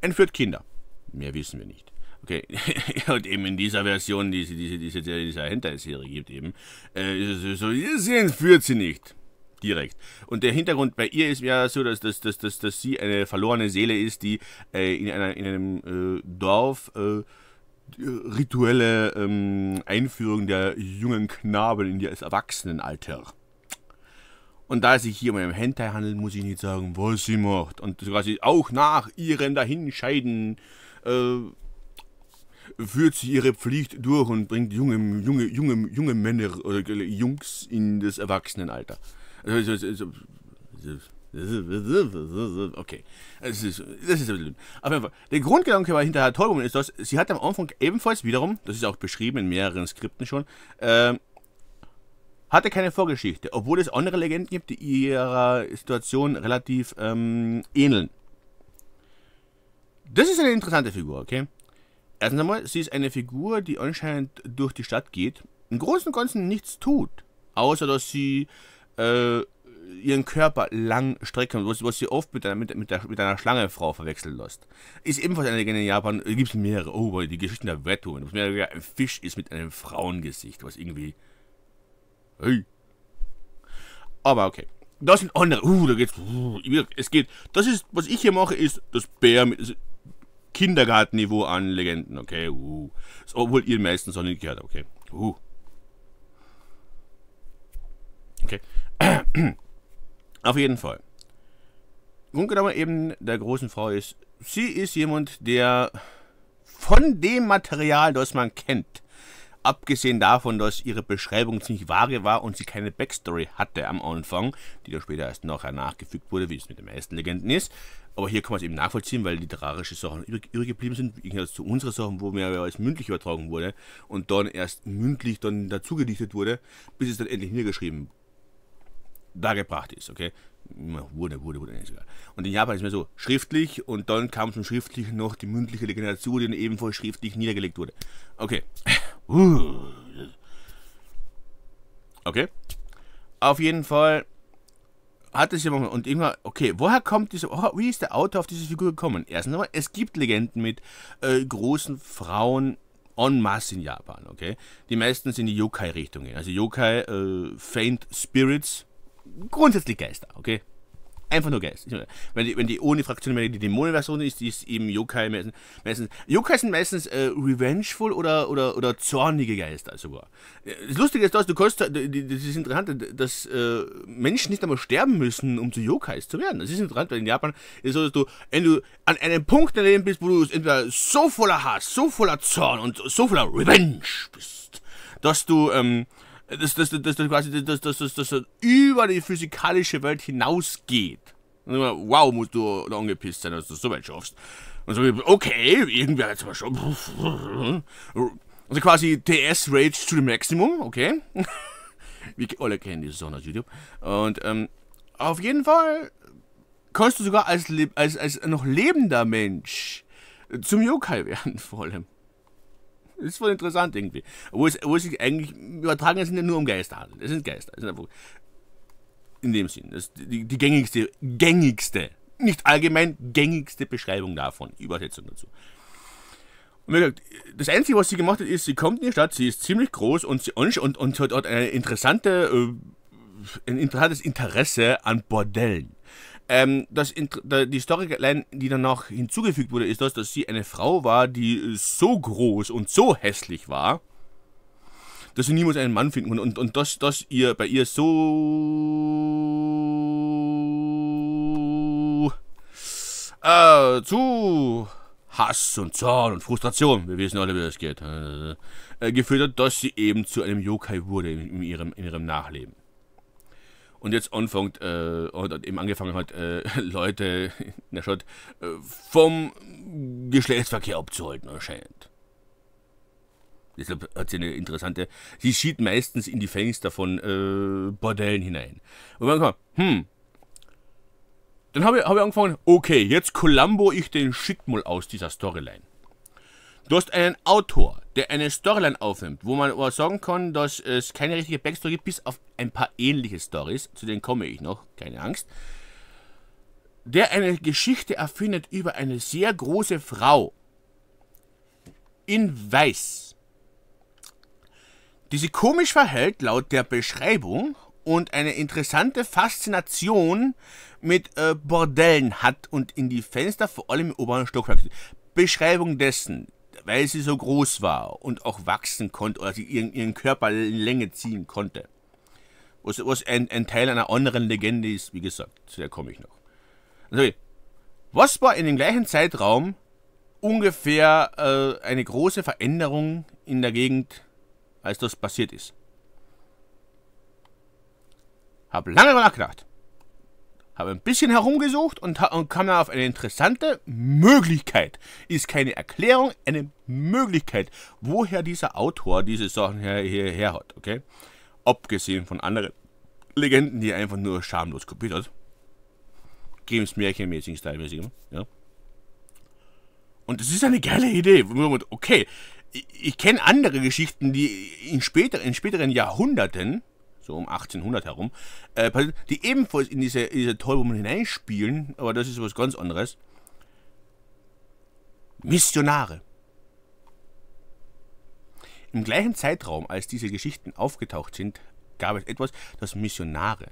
Speaker 1: entführt Kinder. Mehr wissen wir nicht. Okay, [LAUGHS] und eben in dieser Version, die diese, diese, diese Hentai-Serie gibt eben, äh, so, sie entführt sie nicht. Direkt. Und der Hintergrund bei ihr ist ja so, dass, dass, dass, dass, dass sie eine verlorene Seele ist, die äh, in, einer, in einem äh, Dorf äh, rituelle ähm, Einführung der jungen Knaben in das Erwachsenenalter und da es sich hier um einen Hentai handelt, muss ich nicht sagen, was sie macht. Und quasi auch nach ihrem Dahinscheiden äh, führt sie ihre Pflicht durch und bringt junge, junge, junge, junge Männer oder Jungs in das Erwachsenenalter. Also, also, also, okay, das ist, das ist ein Auf jeden Fall, der Grundgedanke war hinterher Tollwoman ist, dass sie hat am Anfang ebenfalls wiederum, das ist auch beschrieben in mehreren Skripten schon, äh, hatte keine Vorgeschichte, obwohl es andere Legenden gibt, die ihrer Situation relativ ähm, ähneln. Das ist eine interessante Figur, okay? Erstens einmal, sie ist eine Figur, die anscheinend durch die Stadt geht, im Großen und Ganzen nichts tut, außer dass sie äh, ihren Körper lang strecken, was, was sie oft mit einer, mit, mit, der, mit einer Schlangenfrau verwechseln lässt. Ist ebenfalls eine Legende in Japan, gibt es mehrere, oh, die Geschichten der Wettung, dass mehrere ein Fisch ist mit einem Frauengesicht, was irgendwie Hey. Aber okay. Das sind andere. Uh, da geht's. Uh, es geht. Das ist, was ich hier mache, ist das Bär mit Kindergartenniveau an Legenden, okay? Uh. obwohl ihr meistens auch nicht gehört habt, okay? Uh. Okay. [CLEARS THROAT] Auf jeden Fall. Grund genommen eben der großen Frau ist, sie ist jemand, der von dem Material, das man kennt, Abgesehen davon, dass ihre Beschreibung ziemlich vage war und sie keine Backstory hatte am Anfang, die dann später erst nachher nachgefügt wurde, wie es mit den meisten Legenden ist. Aber hier kann man es eben nachvollziehen, weil literarische Sachen irre geblieben sind, jedenfalls zu unseren Sachen, wo mehr als mündlich übertragen wurde und dann erst mündlich dann dazugedichtet wurde, bis es dann endlich niedergeschrieben dargebracht ist, okay? wurde, wurde, wurde, nicht egal. Und in Japan ist mir so schriftlich und dann kam zum Schriftlichen noch die mündliche Legitimation, die ebenfalls schriftlich niedergelegt wurde. Okay. [LAUGHS] Okay. Auf jeden Fall hat es jemand und irgendwann, okay, woher kommt diese, wie ist der Autor auf diese Figur gekommen? Erstens einmal, es gibt Legenden mit äh, großen Frauen en masse in Japan, okay? Die meisten sind in die Yokai-Richtung gehen. Also Yokai, äh, Faint Spirits, grundsätzlich Geister, okay? Einfach nur Geist. Wenn die, wenn die ohne Fraktion, wenn die Dämonenversion ist, die ist eben Yokai meistens. meistens Yokai sind meistens äh, revengeful oder, oder, oder zornige Geister sogar. Äh, das Lustige ist, dass du kannst, äh, das ist interessant, dass äh, Menschen nicht einmal sterben müssen, um zu Yokais zu werden. Das ist interessant, weil in Japan ist es so, dass du, wenn du an einem Punkt in deinem Leben bist, wo du entweder so voller Hass, so voller Zorn und so voller Revenge bist, dass du, ähm, dass das, das, das, quasi das, das, das, das das über die physikalische Welt hinausgeht. Wow, musst du angepisst sein, dass du es so weit schaffst. Und so, okay, irgendwer hat es aber schon. Also quasi TS Rage to the Maximum, okay. [LAUGHS] Wie alle kennen diese Sachen aus YouTube. Und ähm, auf jeden Fall kannst du sogar als, als, als noch lebender Mensch zum Yokai werden, vor allem. Das ist voll interessant irgendwie. Wo es, wo es sich eigentlich übertragen, es sind ja nur um Geister handelt. Es sind Geister. Es sind einfach, in dem Sinn, das die, die gängigste, gängigste, nicht allgemein gängigste Beschreibung davon, Übersetzung dazu. Und wie gesagt, das Einzige, was sie gemacht hat, ist, sie kommt in die Stadt, sie ist ziemlich groß und sie und, und hat eine interessante, äh, ein interessantes Interesse an Bordellen. Ähm, das, die Storyline, die danach hinzugefügt wurde, ist das, dass sie eine Frau war, die äh, so groß und so hässlich war, dass sie niemals einen Mann finden konnte. Und, und dass, dass ihr bei ihr so äh, zu Hass und Zorn und Frustration, wir wissen alle, wie das geht, äh, äh geführt hat, dass sie eben zu einem Yokai wurde in, in, ihrem, in ihrem Nachleben und jetzt anfängt äh, und eben angefangen hat, äh, [LAUGHS] Leute in der Stadt äh, vom Geschlechtsverkehr abzuhalten anscheinend. Deshalb hat sie eine interessante. Sie schiebt meistens in die Fenster von äh, Bordellen hinein. Und man kam, hm. Dann habe ich, hab ich angefangen, okay, jetzt Columbo ich den Schick mal aus dieser Storyline. Du hast einen Autor, der eine Storyline aufnimmt, wo man aber sagen kann, dass es keine richtige Backstory gibt, bis auf ein paar ähnliche Stories. Zu denen komme ich noch, keine Angst. Der eine Geschichte erfindet über eine sehr große Frau in Weiß, die sich komisch verhält laut der Beschreibung und eine interessante Faszination mit äh, Bordellen hat und in die Fenster vor allem im oberen Stockwerk. Beschreibung dessen weil sie so groß war und auch wachsen konnte oder sie ihren, ihren Körper in Länge ziehen konnte. Was, was ein, ein, Teil einer anderen Legende ist, wie gesagt, zu der komme ich noch. Also, was war in dem gleichen Zeitraum ungefähr äh, eine große Veränderung in der Gegend, als das passiert ist? Hab lange darüber nachgedacht habe ein bisschen herumgesucht und, und kam dann auf eine interessante Möglichkeit. Ist keine Erklärung, eine Möglichkeit, woher dieser Autor diese Sachen her, her, her hat, okay? Abgesehen von anderen Legenden, die er einfach nur schamlos kopiert hat. Games märchenmäßig, stylemäßig, ja. Und das ist eine geile Idee. Okay, ich, ich kenne andere Geschichten, die in, später, in späteren Jahrhunderten so um 1800 herum, äh, die ebenfalls in diese, in diese Tollwummel hineinspielen, aber das ist was ganz anderes. Missionare. Im gleichen Zeitraum, als diese Geschichten aufgetaucht sind, gab es etwas, dass Missionare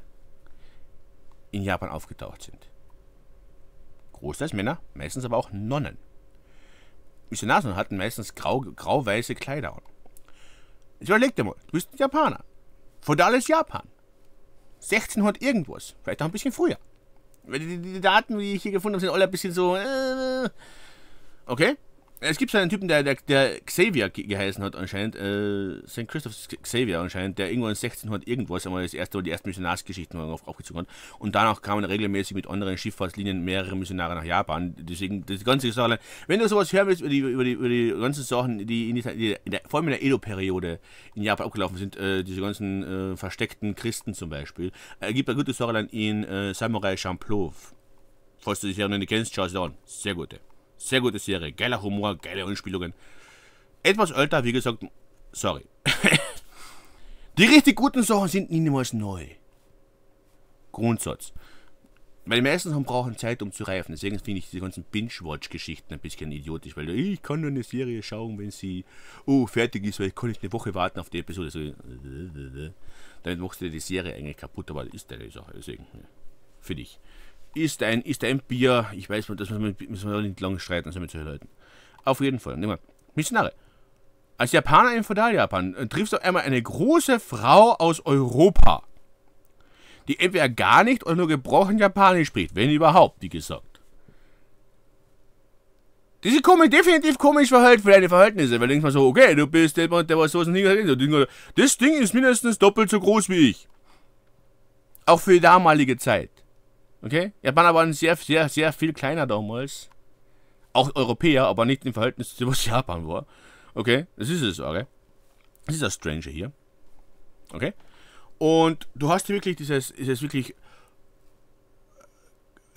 Speaker 1: in Japan aufgetaucht sind. Großteils Männer, meistens aber auch Nonnen. Missionare hatten meistens grau, grauweiße Kleider an. Jetzt überleg dir mal, du bist ein Japaner feudales Japan. 1600 irgendwas, vielleicht auch ein bisschen früher. Die, Daten, die ich hier gefunden habe, sind alle ein bisschen so. Äh, okay es gibt so einen Typen, der, der, der Xavier geheißen hat anscheinend, äh, St. Christoph Xavier anscheinend, der irgendwann 1600 irgendwas einmal das erste oder die ersten Missionarsgeschichten auf, aufgezogen hat. Und danach kamen regelmäßig mit anderen Schifffahrtslinien mehrere Missionare nach Japan. Deswegen, das ganze Sache, wenn du sowas hören willst über die, über die, über die ganzen Sachen, die, in die, die in der, vor allem in der Edo-Periode in Japan abgelaufen sind, äh, diese ganzen äh, versteckten Christen zum Beispiel, äh, gibt eine gute Sache in äh, Samurai Champloo. Falls du dich ja noch nicht kennst, schau es an. Sehr gute. Sehr gute Serie, geiler Humor, geile Anspielungen. Etwas älter, wie gesagt, sorry. [LAUGHS] die richtig guten Sachen sind niemals neu. Grundsatz. Weil die meisten haben brauchen Zeit, um zu reifen. Deswegen finde ich diese ganzen Binge-Watch-Geschichten ein bisschen idiotisch, weil ich kann nur eine Serie schauen, wenn sie oh, fertig ist, weil ich kann nicht eine Woche warten auf die Episode. Also, [LAUGHS] damit machst du die Serie eigentlich kaputt, aber das ist deine Sache. Deswegen, für dich ist ein, ist ein Bier. Ich weiß, das müssen wir nicht lange streiten, also mit solchen Leuten. Auf jeden Fall. Nimm mal. Missionare. Als Japaner in Feudaljapan äh, triffst du einmal eine große Frau aus Europa, die entweder gar nicht oder nur gebrochen Japanisch spricht, wenn überhaupt, wie gesagt. Die sind definitiv komisch verhalten für deine Verhältnisse, weil du denkst mal so, okay, du bist jemand, der was so nicht Das Ding ist mindestens doppelt so groß wie ich. Auch für die damalige Zeit. Okay? Japan waren sehr, sehr, sehr viel kleiner damals. Auch Europäer, aber nicht im Verhältnis zu was Japan war. Okay? Das ist es, okay? Das ist das Stranger hier. Okay? Und du hast hier wirklich dieses, dieses wirklich äh,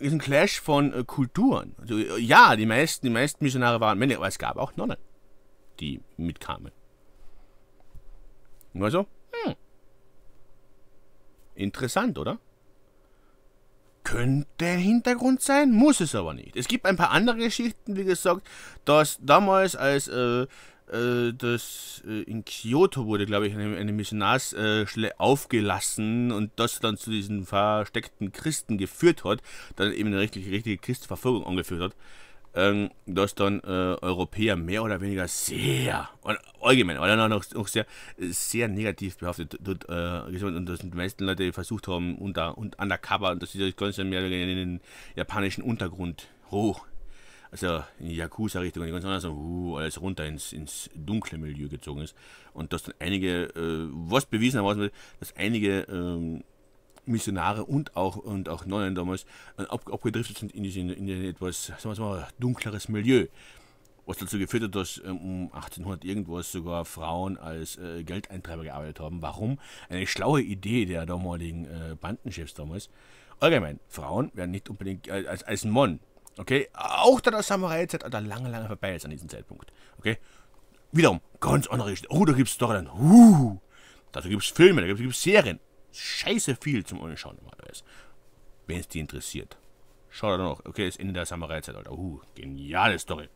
Speaker 1: diesen Clash von äh, Kulturen. Also, äh, ja, die meisten, die meisten Missionare waren Männer, aber es gab auch Nonnen, die mitkamen. Nur so? Hm. Interessant, oder? könnte Hintergrund sein, muss es aber nicht. Es gibt ein paar andere Geschichten, wie gesagt, dass damals als äh, äh, das äh, in Kyoto wurde, glaube ich, eine, eine Missionarsschle äh, aufgelassen und das dann zu diesen versteckten Christen geführt hat, dann eben eine richtig richtige Christenverfolgung angeführt hat ähm, dass dann äh, Europäer mehr oder weniger sehr, allgemein, oder noch, noch sehr, sehr negativ behaftet dort, äh, und dass die meisten Leute versucht haben, unter und undercover, und dass sie das Ganze mehr oder weniger in den japanischen Untergrund hoch, also in die Yakuza-Richtung, und die ganz anders, so, uh, alles runter ins, ins dunkle Milieu gezogen ist. Und dass dann einige, äh, was bewiesen haben, dass einige, ähm, Missionare und auch, und auch Nonnen damals äh, ab, abgedriftet sind in, in, in ein etwas sagen wir mal, dunkleres Milieu. Was dazu geführt hat, dass ähm, um 1800 irgendwas sogar Frauen als äh, Geldeintreiber gearbeitet haben. Warum? Eine schlaue Idee der damaligen äh, Bandenchefs damals. Allgemein, Frauen werden nicht unbedingt äh, als, als Mann. Okay? Auch da der Samurai-Zeit oder lange, lange vorbei ist an diesem Zeitpunkt. Okay? Wiederum, ganz andere Geschichte. Oh, da gibt gibt's Storylines. Uh, dazu es Filme, da gibt es Serien scheiße viel zum Unschauen normalerweise. Wenn es die interessiert. Schau da noch. Okay, das Ende der Samurai-Zeit, Alter. Uh, geniale Story.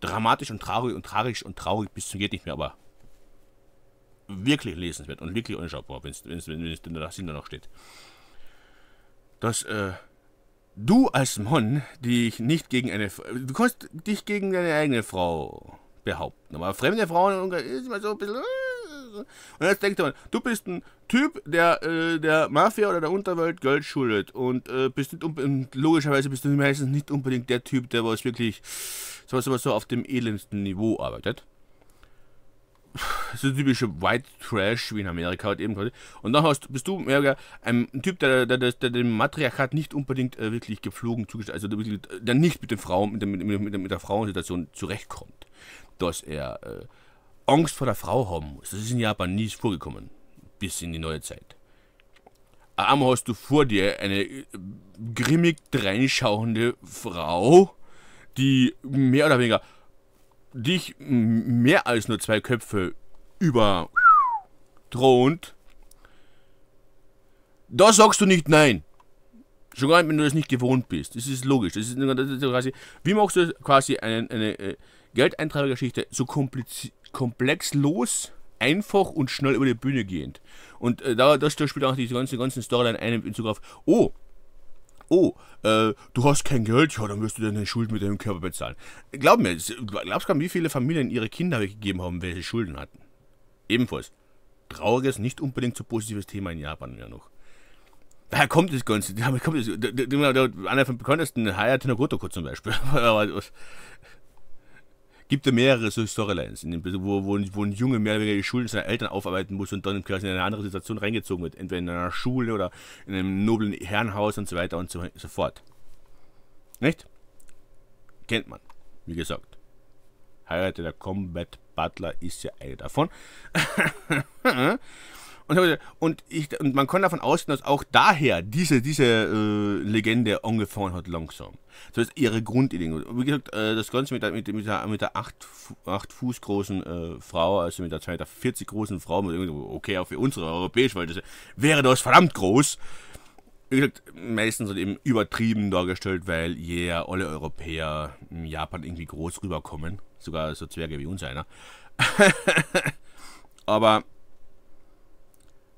Speaker 1: Dramatisch und traurig und tragisch und traurig bis zum geht nicht mehr, aber wirklich lesenswert und wirklich unschaubar, wenn es in der Sinn noch steht. Dass äh, du als Mann dich nicht gegen eine. Du kannst dich gegen deine eigene Frau behaupten. Aber fremde Frauen ist immer so ein bisschen. Äh, und jetzt denkt man, du bist ein Typ, der äh, der Mafia oder der Unterwelt Geld schuldet. Und, äh, bist nicht und logischerweise bist du meistens nicht unbedingt der Typ, der was wirklich sowas aber so auf dem elendsten Niveau arbeitet. So typische White Trash, wie in Amerika halt eben. Und dann hast, bist du mehr ein Typ, der, der, der, der dem Matriarchat nicht unbedingt äh, wirklich geflogen zugestellt, also der, der nicht mit den Frauen, mit, der, mit, der, mit der Frauensituation zurechtkommt. Dass er äh, Angst vor der Frau haben muss. Das ist in Japan nie vorgekommen, bis in die neue Zeit. Einmal hast du vor dir eine äh, grimmig dreinschauende Frau, die mehr oder weniger dich mehr als nur zwei Köpfe über thront. Da sagst du nicht nein. Schon gar nicht, wenn du das nicht gewohnt bist. Das ist logisch. Das ist, quasi, wie machst du quasi einen, eine äh, Geldeintragegeschichte so kompliziert? komplexlos, einfach und schnell über die Bühne gehend. Und äh, da, das, da spielt auch diese ganze, ganze Storyline ein in Bezug auf, oh, oh, äh, du hast kein Geld, ja, dann wirst du deine Schuld mit deinem Körper bezahlen. Glaub mir, glaubst du, wie viele Familien ihre Kinder weggegeben haben, welche Schulden hatten? Ebenfalls. Trauriges, nicht unbedingt so positives Thema in Japan ja noch. Daher kommt das Ganze. kommt das, einer von bekanntesten, Haya Tenogoto zum Beispiel. [LAUGHS] gibt ja mehrere so Storylines, wo, wo, wo, ein Junge mehr oder weniger die Schulden seiner Eltern aufarbeiten muss und dann im Kirchen in eine andere Situation reingezogen wird. Entweder in einer Schule oder in einem noblen Herrenhaus und so weiter und so, so fort. Nicht? Kennt man, wie gesagt. Heirate der Combat Butler ist ja eine davon. [LAUGHS] Und, und, ich, und man kann davon ausgehen, dass auch daher diese, diese äh, Legende angefangen hat langsam. Das ist ihre Grundidee. Wie gesagt, äh, das Ganze mit der, mit, mit der, mit der 8, 8 Fuß großen äh, Frau, also mit der 2,40 Meter großen Frau, okay, auch für unsere europäische Welt, wäre das verdammt groß wie gesagt, meistens wird halt eben übertrieben dargestellt, weil yeah, alle Europäer in Japan irgendwie groß rüberkommen. Sogar so Zwerge wie uns einer. [LAUGHS] Aber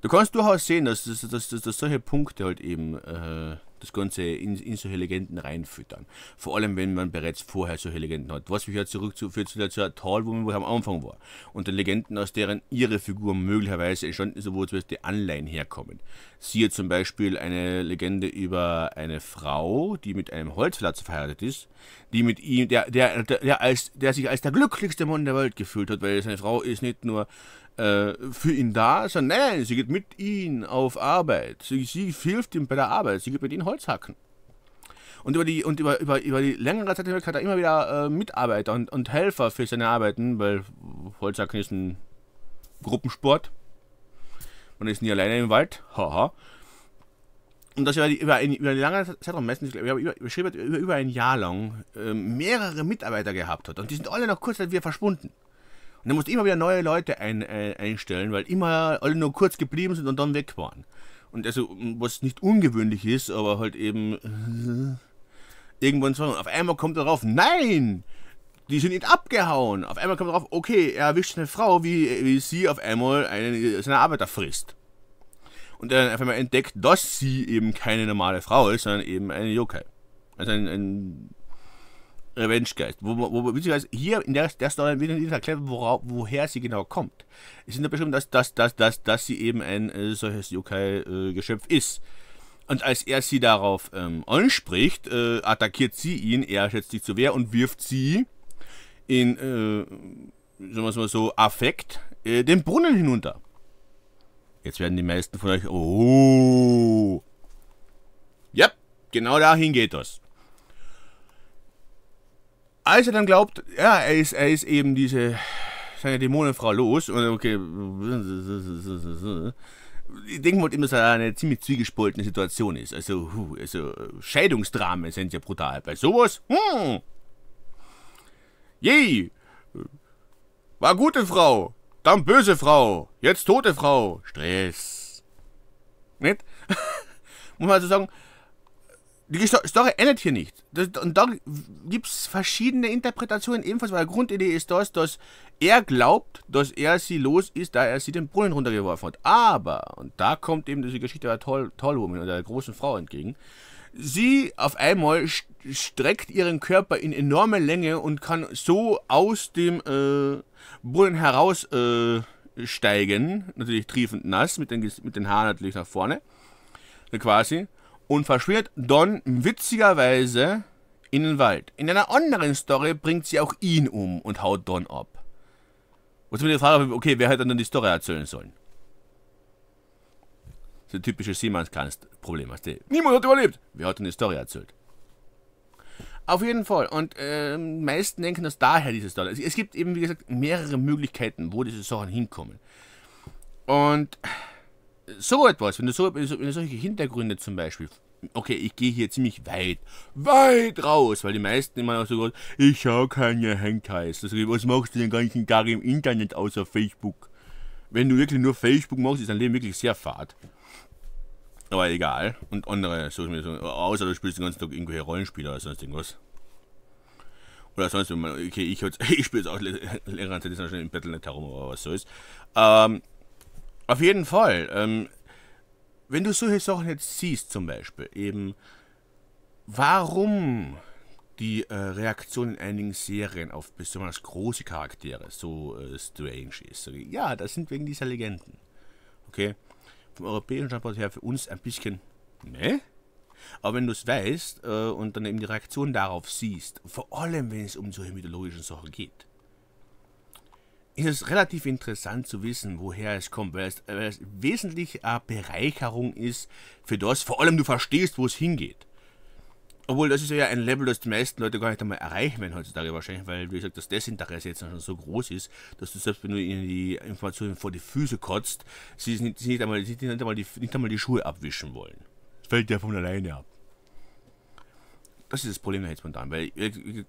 Speaker 1: Du kannst durchaus sehen, dass, dass, dass, dass solche Punkte halt eben äh, das Ganze in, in, solche Legenden reinfüttern. Vor allem, wenn man bereits vorher solche Legenden hat. Was mich ja zurückführt zu der Tal, wo man am Anfang war. Und den Legenden, aus deren ihre Figur möglicherweise entstanden ist, wo zumindest die Anleihen herkommen. Siehe zum Beispiel eine Legende über eine Frau, die mit einem Holzplatz verheiratet ist, die mit ihm, der, der, der, der, als, der sich als der glücklichste Mann der Welt gefühlt hat, weil seine Frau ist nicht nur äh, für ihn da, sondern nein, sie geht mit ihm auf Arbeit. Sie, sie hilft ihm bei der Arbeit, sie geht mit ihm Holzhacken. Und über die, und über, über, über die längere Zeit hat er immer wieder äh, Mitarbeiter und, und Helfer für seine Arbeiten, weil Holzhacken ist ein Gruppensport. Man ist nie alleine im Wald. Haha. Und das über, die, über, ein, über eine lange Zeit, meistens, über, über, über, über ein Jahr lang, äh, mehrere Mitarbeiter gehabt hat. Und die sind alle noch kurzzeitig wieder verschwunden. Und er musste immer wieder neue Leute ein, ein, äh, einstellen, weil immer alle nur kurz geblieben sind und dann weg waren. Und also, was nicht ungewöhnlich ist, aber halt eben äh, irgendwann so. auf einmal kommt er drauf, nein! Die sind nicht abgehauen. Auf einmal kommt er drauf, okay, er erwischt eine Frau, wie, wie sie auf einmal einen äh, seiner Arbeiter frisst. Und dann auf einmal entdeckt, dass sie eben keine normale Frau ist, sondern eben eine Yokai. Also ein, ein Revenge-Geist. Wo, wo, wo, hier in der, der Story wird nicht erklärt, worauf, woher sie genau kommt. Es ist nur bestimmt, dass, dass, dass, dass, dass sie eben ein äh, solches Yokai-Geschöpf äh, ist. Und als er sie darauf ähm, anspricht, äh, attackiert sie ihn, er schätzt sich zu Wehr und wirft sie in, äh, sagen wir mal so, Affekt äh, den Brunnen hinunter. Jetzt werden die meisten von euch, oh, ja, genau dahin geht das. Als er dann glaubt, ja, er ist, er ist eben diese seine Dämonenfrau los und okay, ich denke mal, immer, dass er eine ziemlich zwiegespaltene Situation ist. Also, also Scheidungsdramen sind ja brutal. Bei sowas, hm, je, war gute Frau, dann böse Frau, jetzt tote Frau, Stress. Nicht? [LAUGHS] Muss man also sagen, die Story endet hier nicht. Das, und da gibt es verschiedene Interpretationen ebenfalls, weil die Grundidee ist das, dass er glaubt, dass er sie los ist, da er sie den Brunnen runtergeworfen hat. Aber, und da kommt eben diese Geschichte der Toll Tollwoman oder der großen Frau entgegen, sie auf einmal streckt ihren Körper in enorme Länge und kann so aus dem äh, Brunnen heraussteigen, äh, natürlich triefend nass, mit den, mit den Haaren natürlich nach vorne, quasi und verschwindet Don witzigerweise in den Wald. In einer anderen Story bringt sie auch ihn um und haut Don ab. Und jetzt bin ich Frage, okay, wer hätte dann die Story erzählen sollen? Das ist ein typisches Siemens-Problem, weißt du? Niemand hat überlebt! Wer hat denn die Story erzählt? Auf jeden Fall. Und äh, meisten denken, dass daher diese Story. Es gibt eben, wie gesagt, mehrere Möglichkeiten, wo diese Sachen hinkommen. Und so etwas, wenn du, so, wenn du solche Hintergründe zum Beispiel okay, ich gehe hier ziemlich weit, weit raus, weil die meisten immer noch so gut, ich habe keine Hentais. Also, was machst du den ganzen Tag im Internet außer Facebook? Wenn du wirklich nur Facebook machst, ist dein Leben wirklich sehr fad. Aber egal. Und andere, so, außer du spielst den ganzen Tag irgendwelche Rollenspiele oder sonst irgendwas. Oder sonst, wenn man, okay, ich, [LAUGHS] ich spiele jetzt auch länger Zeit schon im Battle.net herum, aber was soll's. Ähm, auf jeden Fall. Ähm, wenn du solche Sachen jetzt siehst, zum Beispiel, eben, warum die äh, Reaktion in einigen Serien auf besonders große Charaktere so äh, strange ist. So, ja, das sind wegen dieser Legenden. Okay? Vom europäischen Standpunkt her für uns ein bisschen, ne? Aber wenn du es weißt äh, und dann eben die Reaktion darauf siehst, vor allem wenn es um solche mythologischen Sachen geht, ist es relativ interessant zu wissen, woher es kommt, weil es, weil es wesentlich eine äh, Bereicherung ist für das, vor allem du verstehst, wo es hingeht. Obwohl, das ist ja ein Level, das die meisten Leute gar nicht einmal erreichen werden heutzutage wahrscheinlich, weil, wie gesagt, das Desinteresse jetzt schon so groß ist, dass du selbst, wenn du ihnen die Informationen vor die Füße kotzt, sie nicht, sie nicht einmal, sie nicht einmal, die, nicht einmal die Schuhe abwischen wollen. Das fällt ja von alleine ab das ist das Problem jetzt momentan, weil die,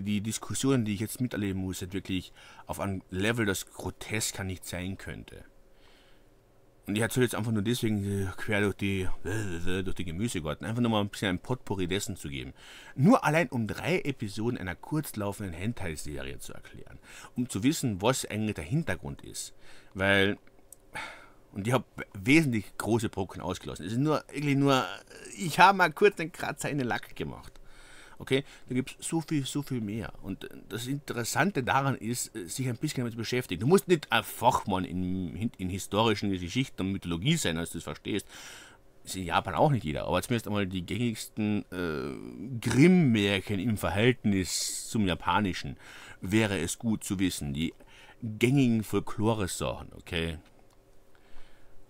Speaker 1: die, Diskussionen, die ich jetzt miterleben muss, sind wirklich auf einem Level, das grotesker nicht sein könnte. Und ich erzähle jetzt einfach nur deswegen äh, quer durch die, äh, äh, durch die Gemüsegarten, einfach nur mal ein bisschen ein Potpourri dessen zu geben. Nur allein um drei Episoden einer kurzlaufenden Hentai-Serie zu erklären, um zu wissen, was eigentlich der Hintergrund ist. Weil und ich habe wesentlich große Brocken ausgelassen. Es ist nur, wirklich nur, ich habe mal kurz den Kratzer in den Lack gemacht. Okay, da gibt es so viel, so viel mehr. Und äh, das Interessante daran ist, äh, sich ein bisschen damit zu beschäftigen. Du musst nicht ein Fachmann in, in historischen Geschichten und Mythologie sein, als du es verstehst. Das Ist in Japan auch nicht jeder, aber zumindest einmal die gängigsten äh, Grimm-Märchen im Verhältnis zum Japanischen wäre es gut zu wissen. Die gängigen Folklore-Sachen, okay?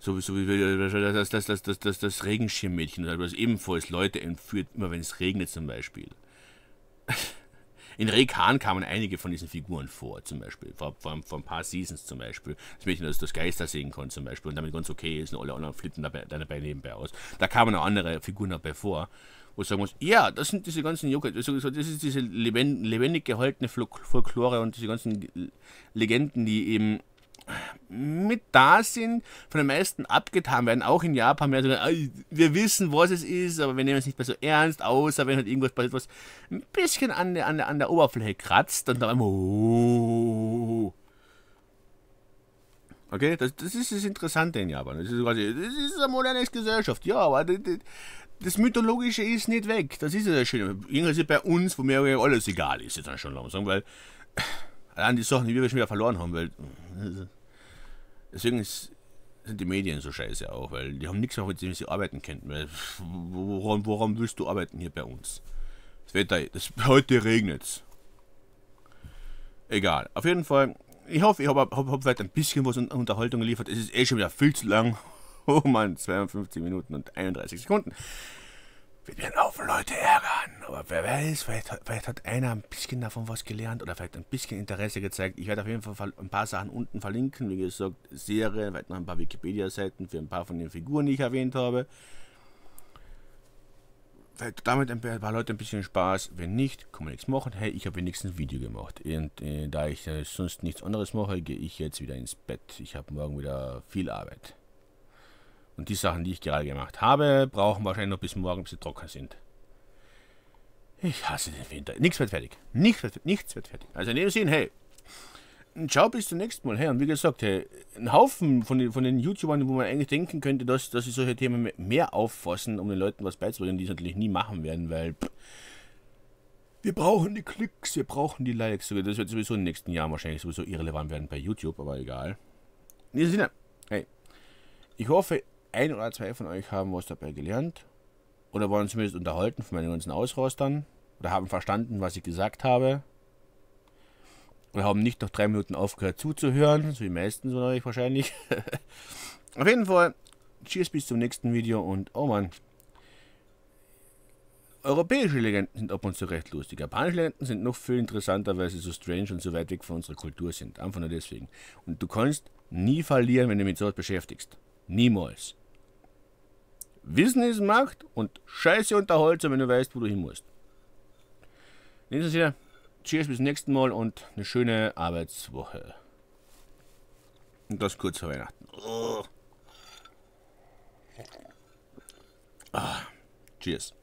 Speaker 1: So, so wie das, das, das, das, das, das Regenschirmmädchen, das ebenfalls Leute entführt, immer wenn es regnet zum Beispiel. In Rekan kamen einige von diesen Figuren vor, zum Beispiel. Vor, vor, vor, ein paar Seasons zum Beispiel. Das Mädchen, das das Geister sehen konnte zum Beispiel und damit ganz okay ist und alle anderen flitten dabei, dabei nebenbei aus. Da kamen auch andere Figuren dabei vor, wo ich sagen muss, ja, das sind diese ganzen Joghurt, das ist diese lebendig gehaltene Folklore und diese ganzen Legenden, die eben mit da sind, von den meisten abgetan werden, auch in Japan mehr so, wir wissen, was es ist, aber wir nehmen es nicht mehr so ernst, außer wenn halt irgendwas passiert, was ein bisschen an der, an der, an der Oberfläche kratzt und dann einmal, oh. Okay, das, das ist das Interessante in Japan. Das ist, quasi, das ist eine moderne Gesellschaft, ja, aber das, das Mythologische ist nicht weg. Das ist ja das Schöne. Irgendwas ist bei uns, wo mir alles egal ist, jetzt schon langsam, weil allein die Sachen, die wir schon wieder verloren haben, weil Deswegen ist, sind die Medien so scheiße auch, weil die haben nichts mehr, mit dem sie arbeiten könnten. Weil woran, woran willst du arbeiten hier bei uns? Das Wetter, das, heute regnet's. Egal. Auf jeden Fall, ich hoffe, ich habe hab, hab weiter ein bisschen was Unterhaltung geliefert. Es ist eh schon wieder viel zu lang. [LAUGHS] Oh Mann, 52 Minuten und 31 Sekunden wird einen Haufen Leute ärgern. Aber wer weiß, vielleicht, vielleicht, hat einer ein bisschen davon was gelernt oder vielleicht ein bisschen Interesse gezeigt. Ich werde auf jeden Fall ein paar Sachen unten verlinken. Wie gesagt, Serie, werde noch ein paar Wikipedia-Seiten für ein paar von den Figuren, die ich erwähnt habe. Vielleicht damit ein paar Leute ein bisschen Spaß. Wenn nicht, kann man nichts machen. Hey, ich habe wenigstens ein Video gemacht. Und äh, da ich äh, sonst nichts anderes mache, gehe ich jetzt wieder ins Bett. Ich habe morgen wieder viel Arbeit. Und die Sachen, die ich gerade gemacht habe, brauchen wahrscheinlich noch bis morgen, bis sie trocken sind. Ich hasse den Winter. Nichts wird fertig. Nichts wird, nichts wird fertig. Also in dem Sinn, hey, ciao, bis zum nächsten Mal. Hey, und wie gesagt, hey, ein Haufen von den, von den YouTubern, wo man eigentlich denken könnte, dass, dass sie solche Themen mehr auffassen, um den Leuten was beizubringen, die es natürlich nie machen werden, weil pff, wir brauchen die Klicks, wir brauchen die Likes. Das wird sowieso in den nächsten Jahren wahrscheinlich sowieso irrelevant werden bei YouTube, aber egal. In diesem Sinne, hey, ich hoffe, ein oder zwei von euch haben was dabei gelernt oder waren zumindest unterhalten von meinen ganzen Ausrostern oder haben verstanden, was ich gesagt habe oder haben nicht noch drei Minuten aufgehört zuzuhören, so wie meistens von euch wahrscheinlich. [LAUGHS] Auf jeden Fall, cheers bis zum nächsten Video und oh man. Europäische Legenden sind ab und zu recht lustig. Japanische Legenden sind noch viel interessanter, weil sie so strange und so weit weg von unserer Kultur sind. Einfach nur deswegen. Und du kannst nie verlieren, wenn du dich mit sowas beschäftigst. Niemals. Wissen ist Macht und Scheiße unterhaltsam, wenn du weißt, wo du hin musst. In diesem cheers, bis zum nächsten Mal und eine schöne Arbeitswoche. Und das kurz vor Weihnachten. Oh. Ah, cheers.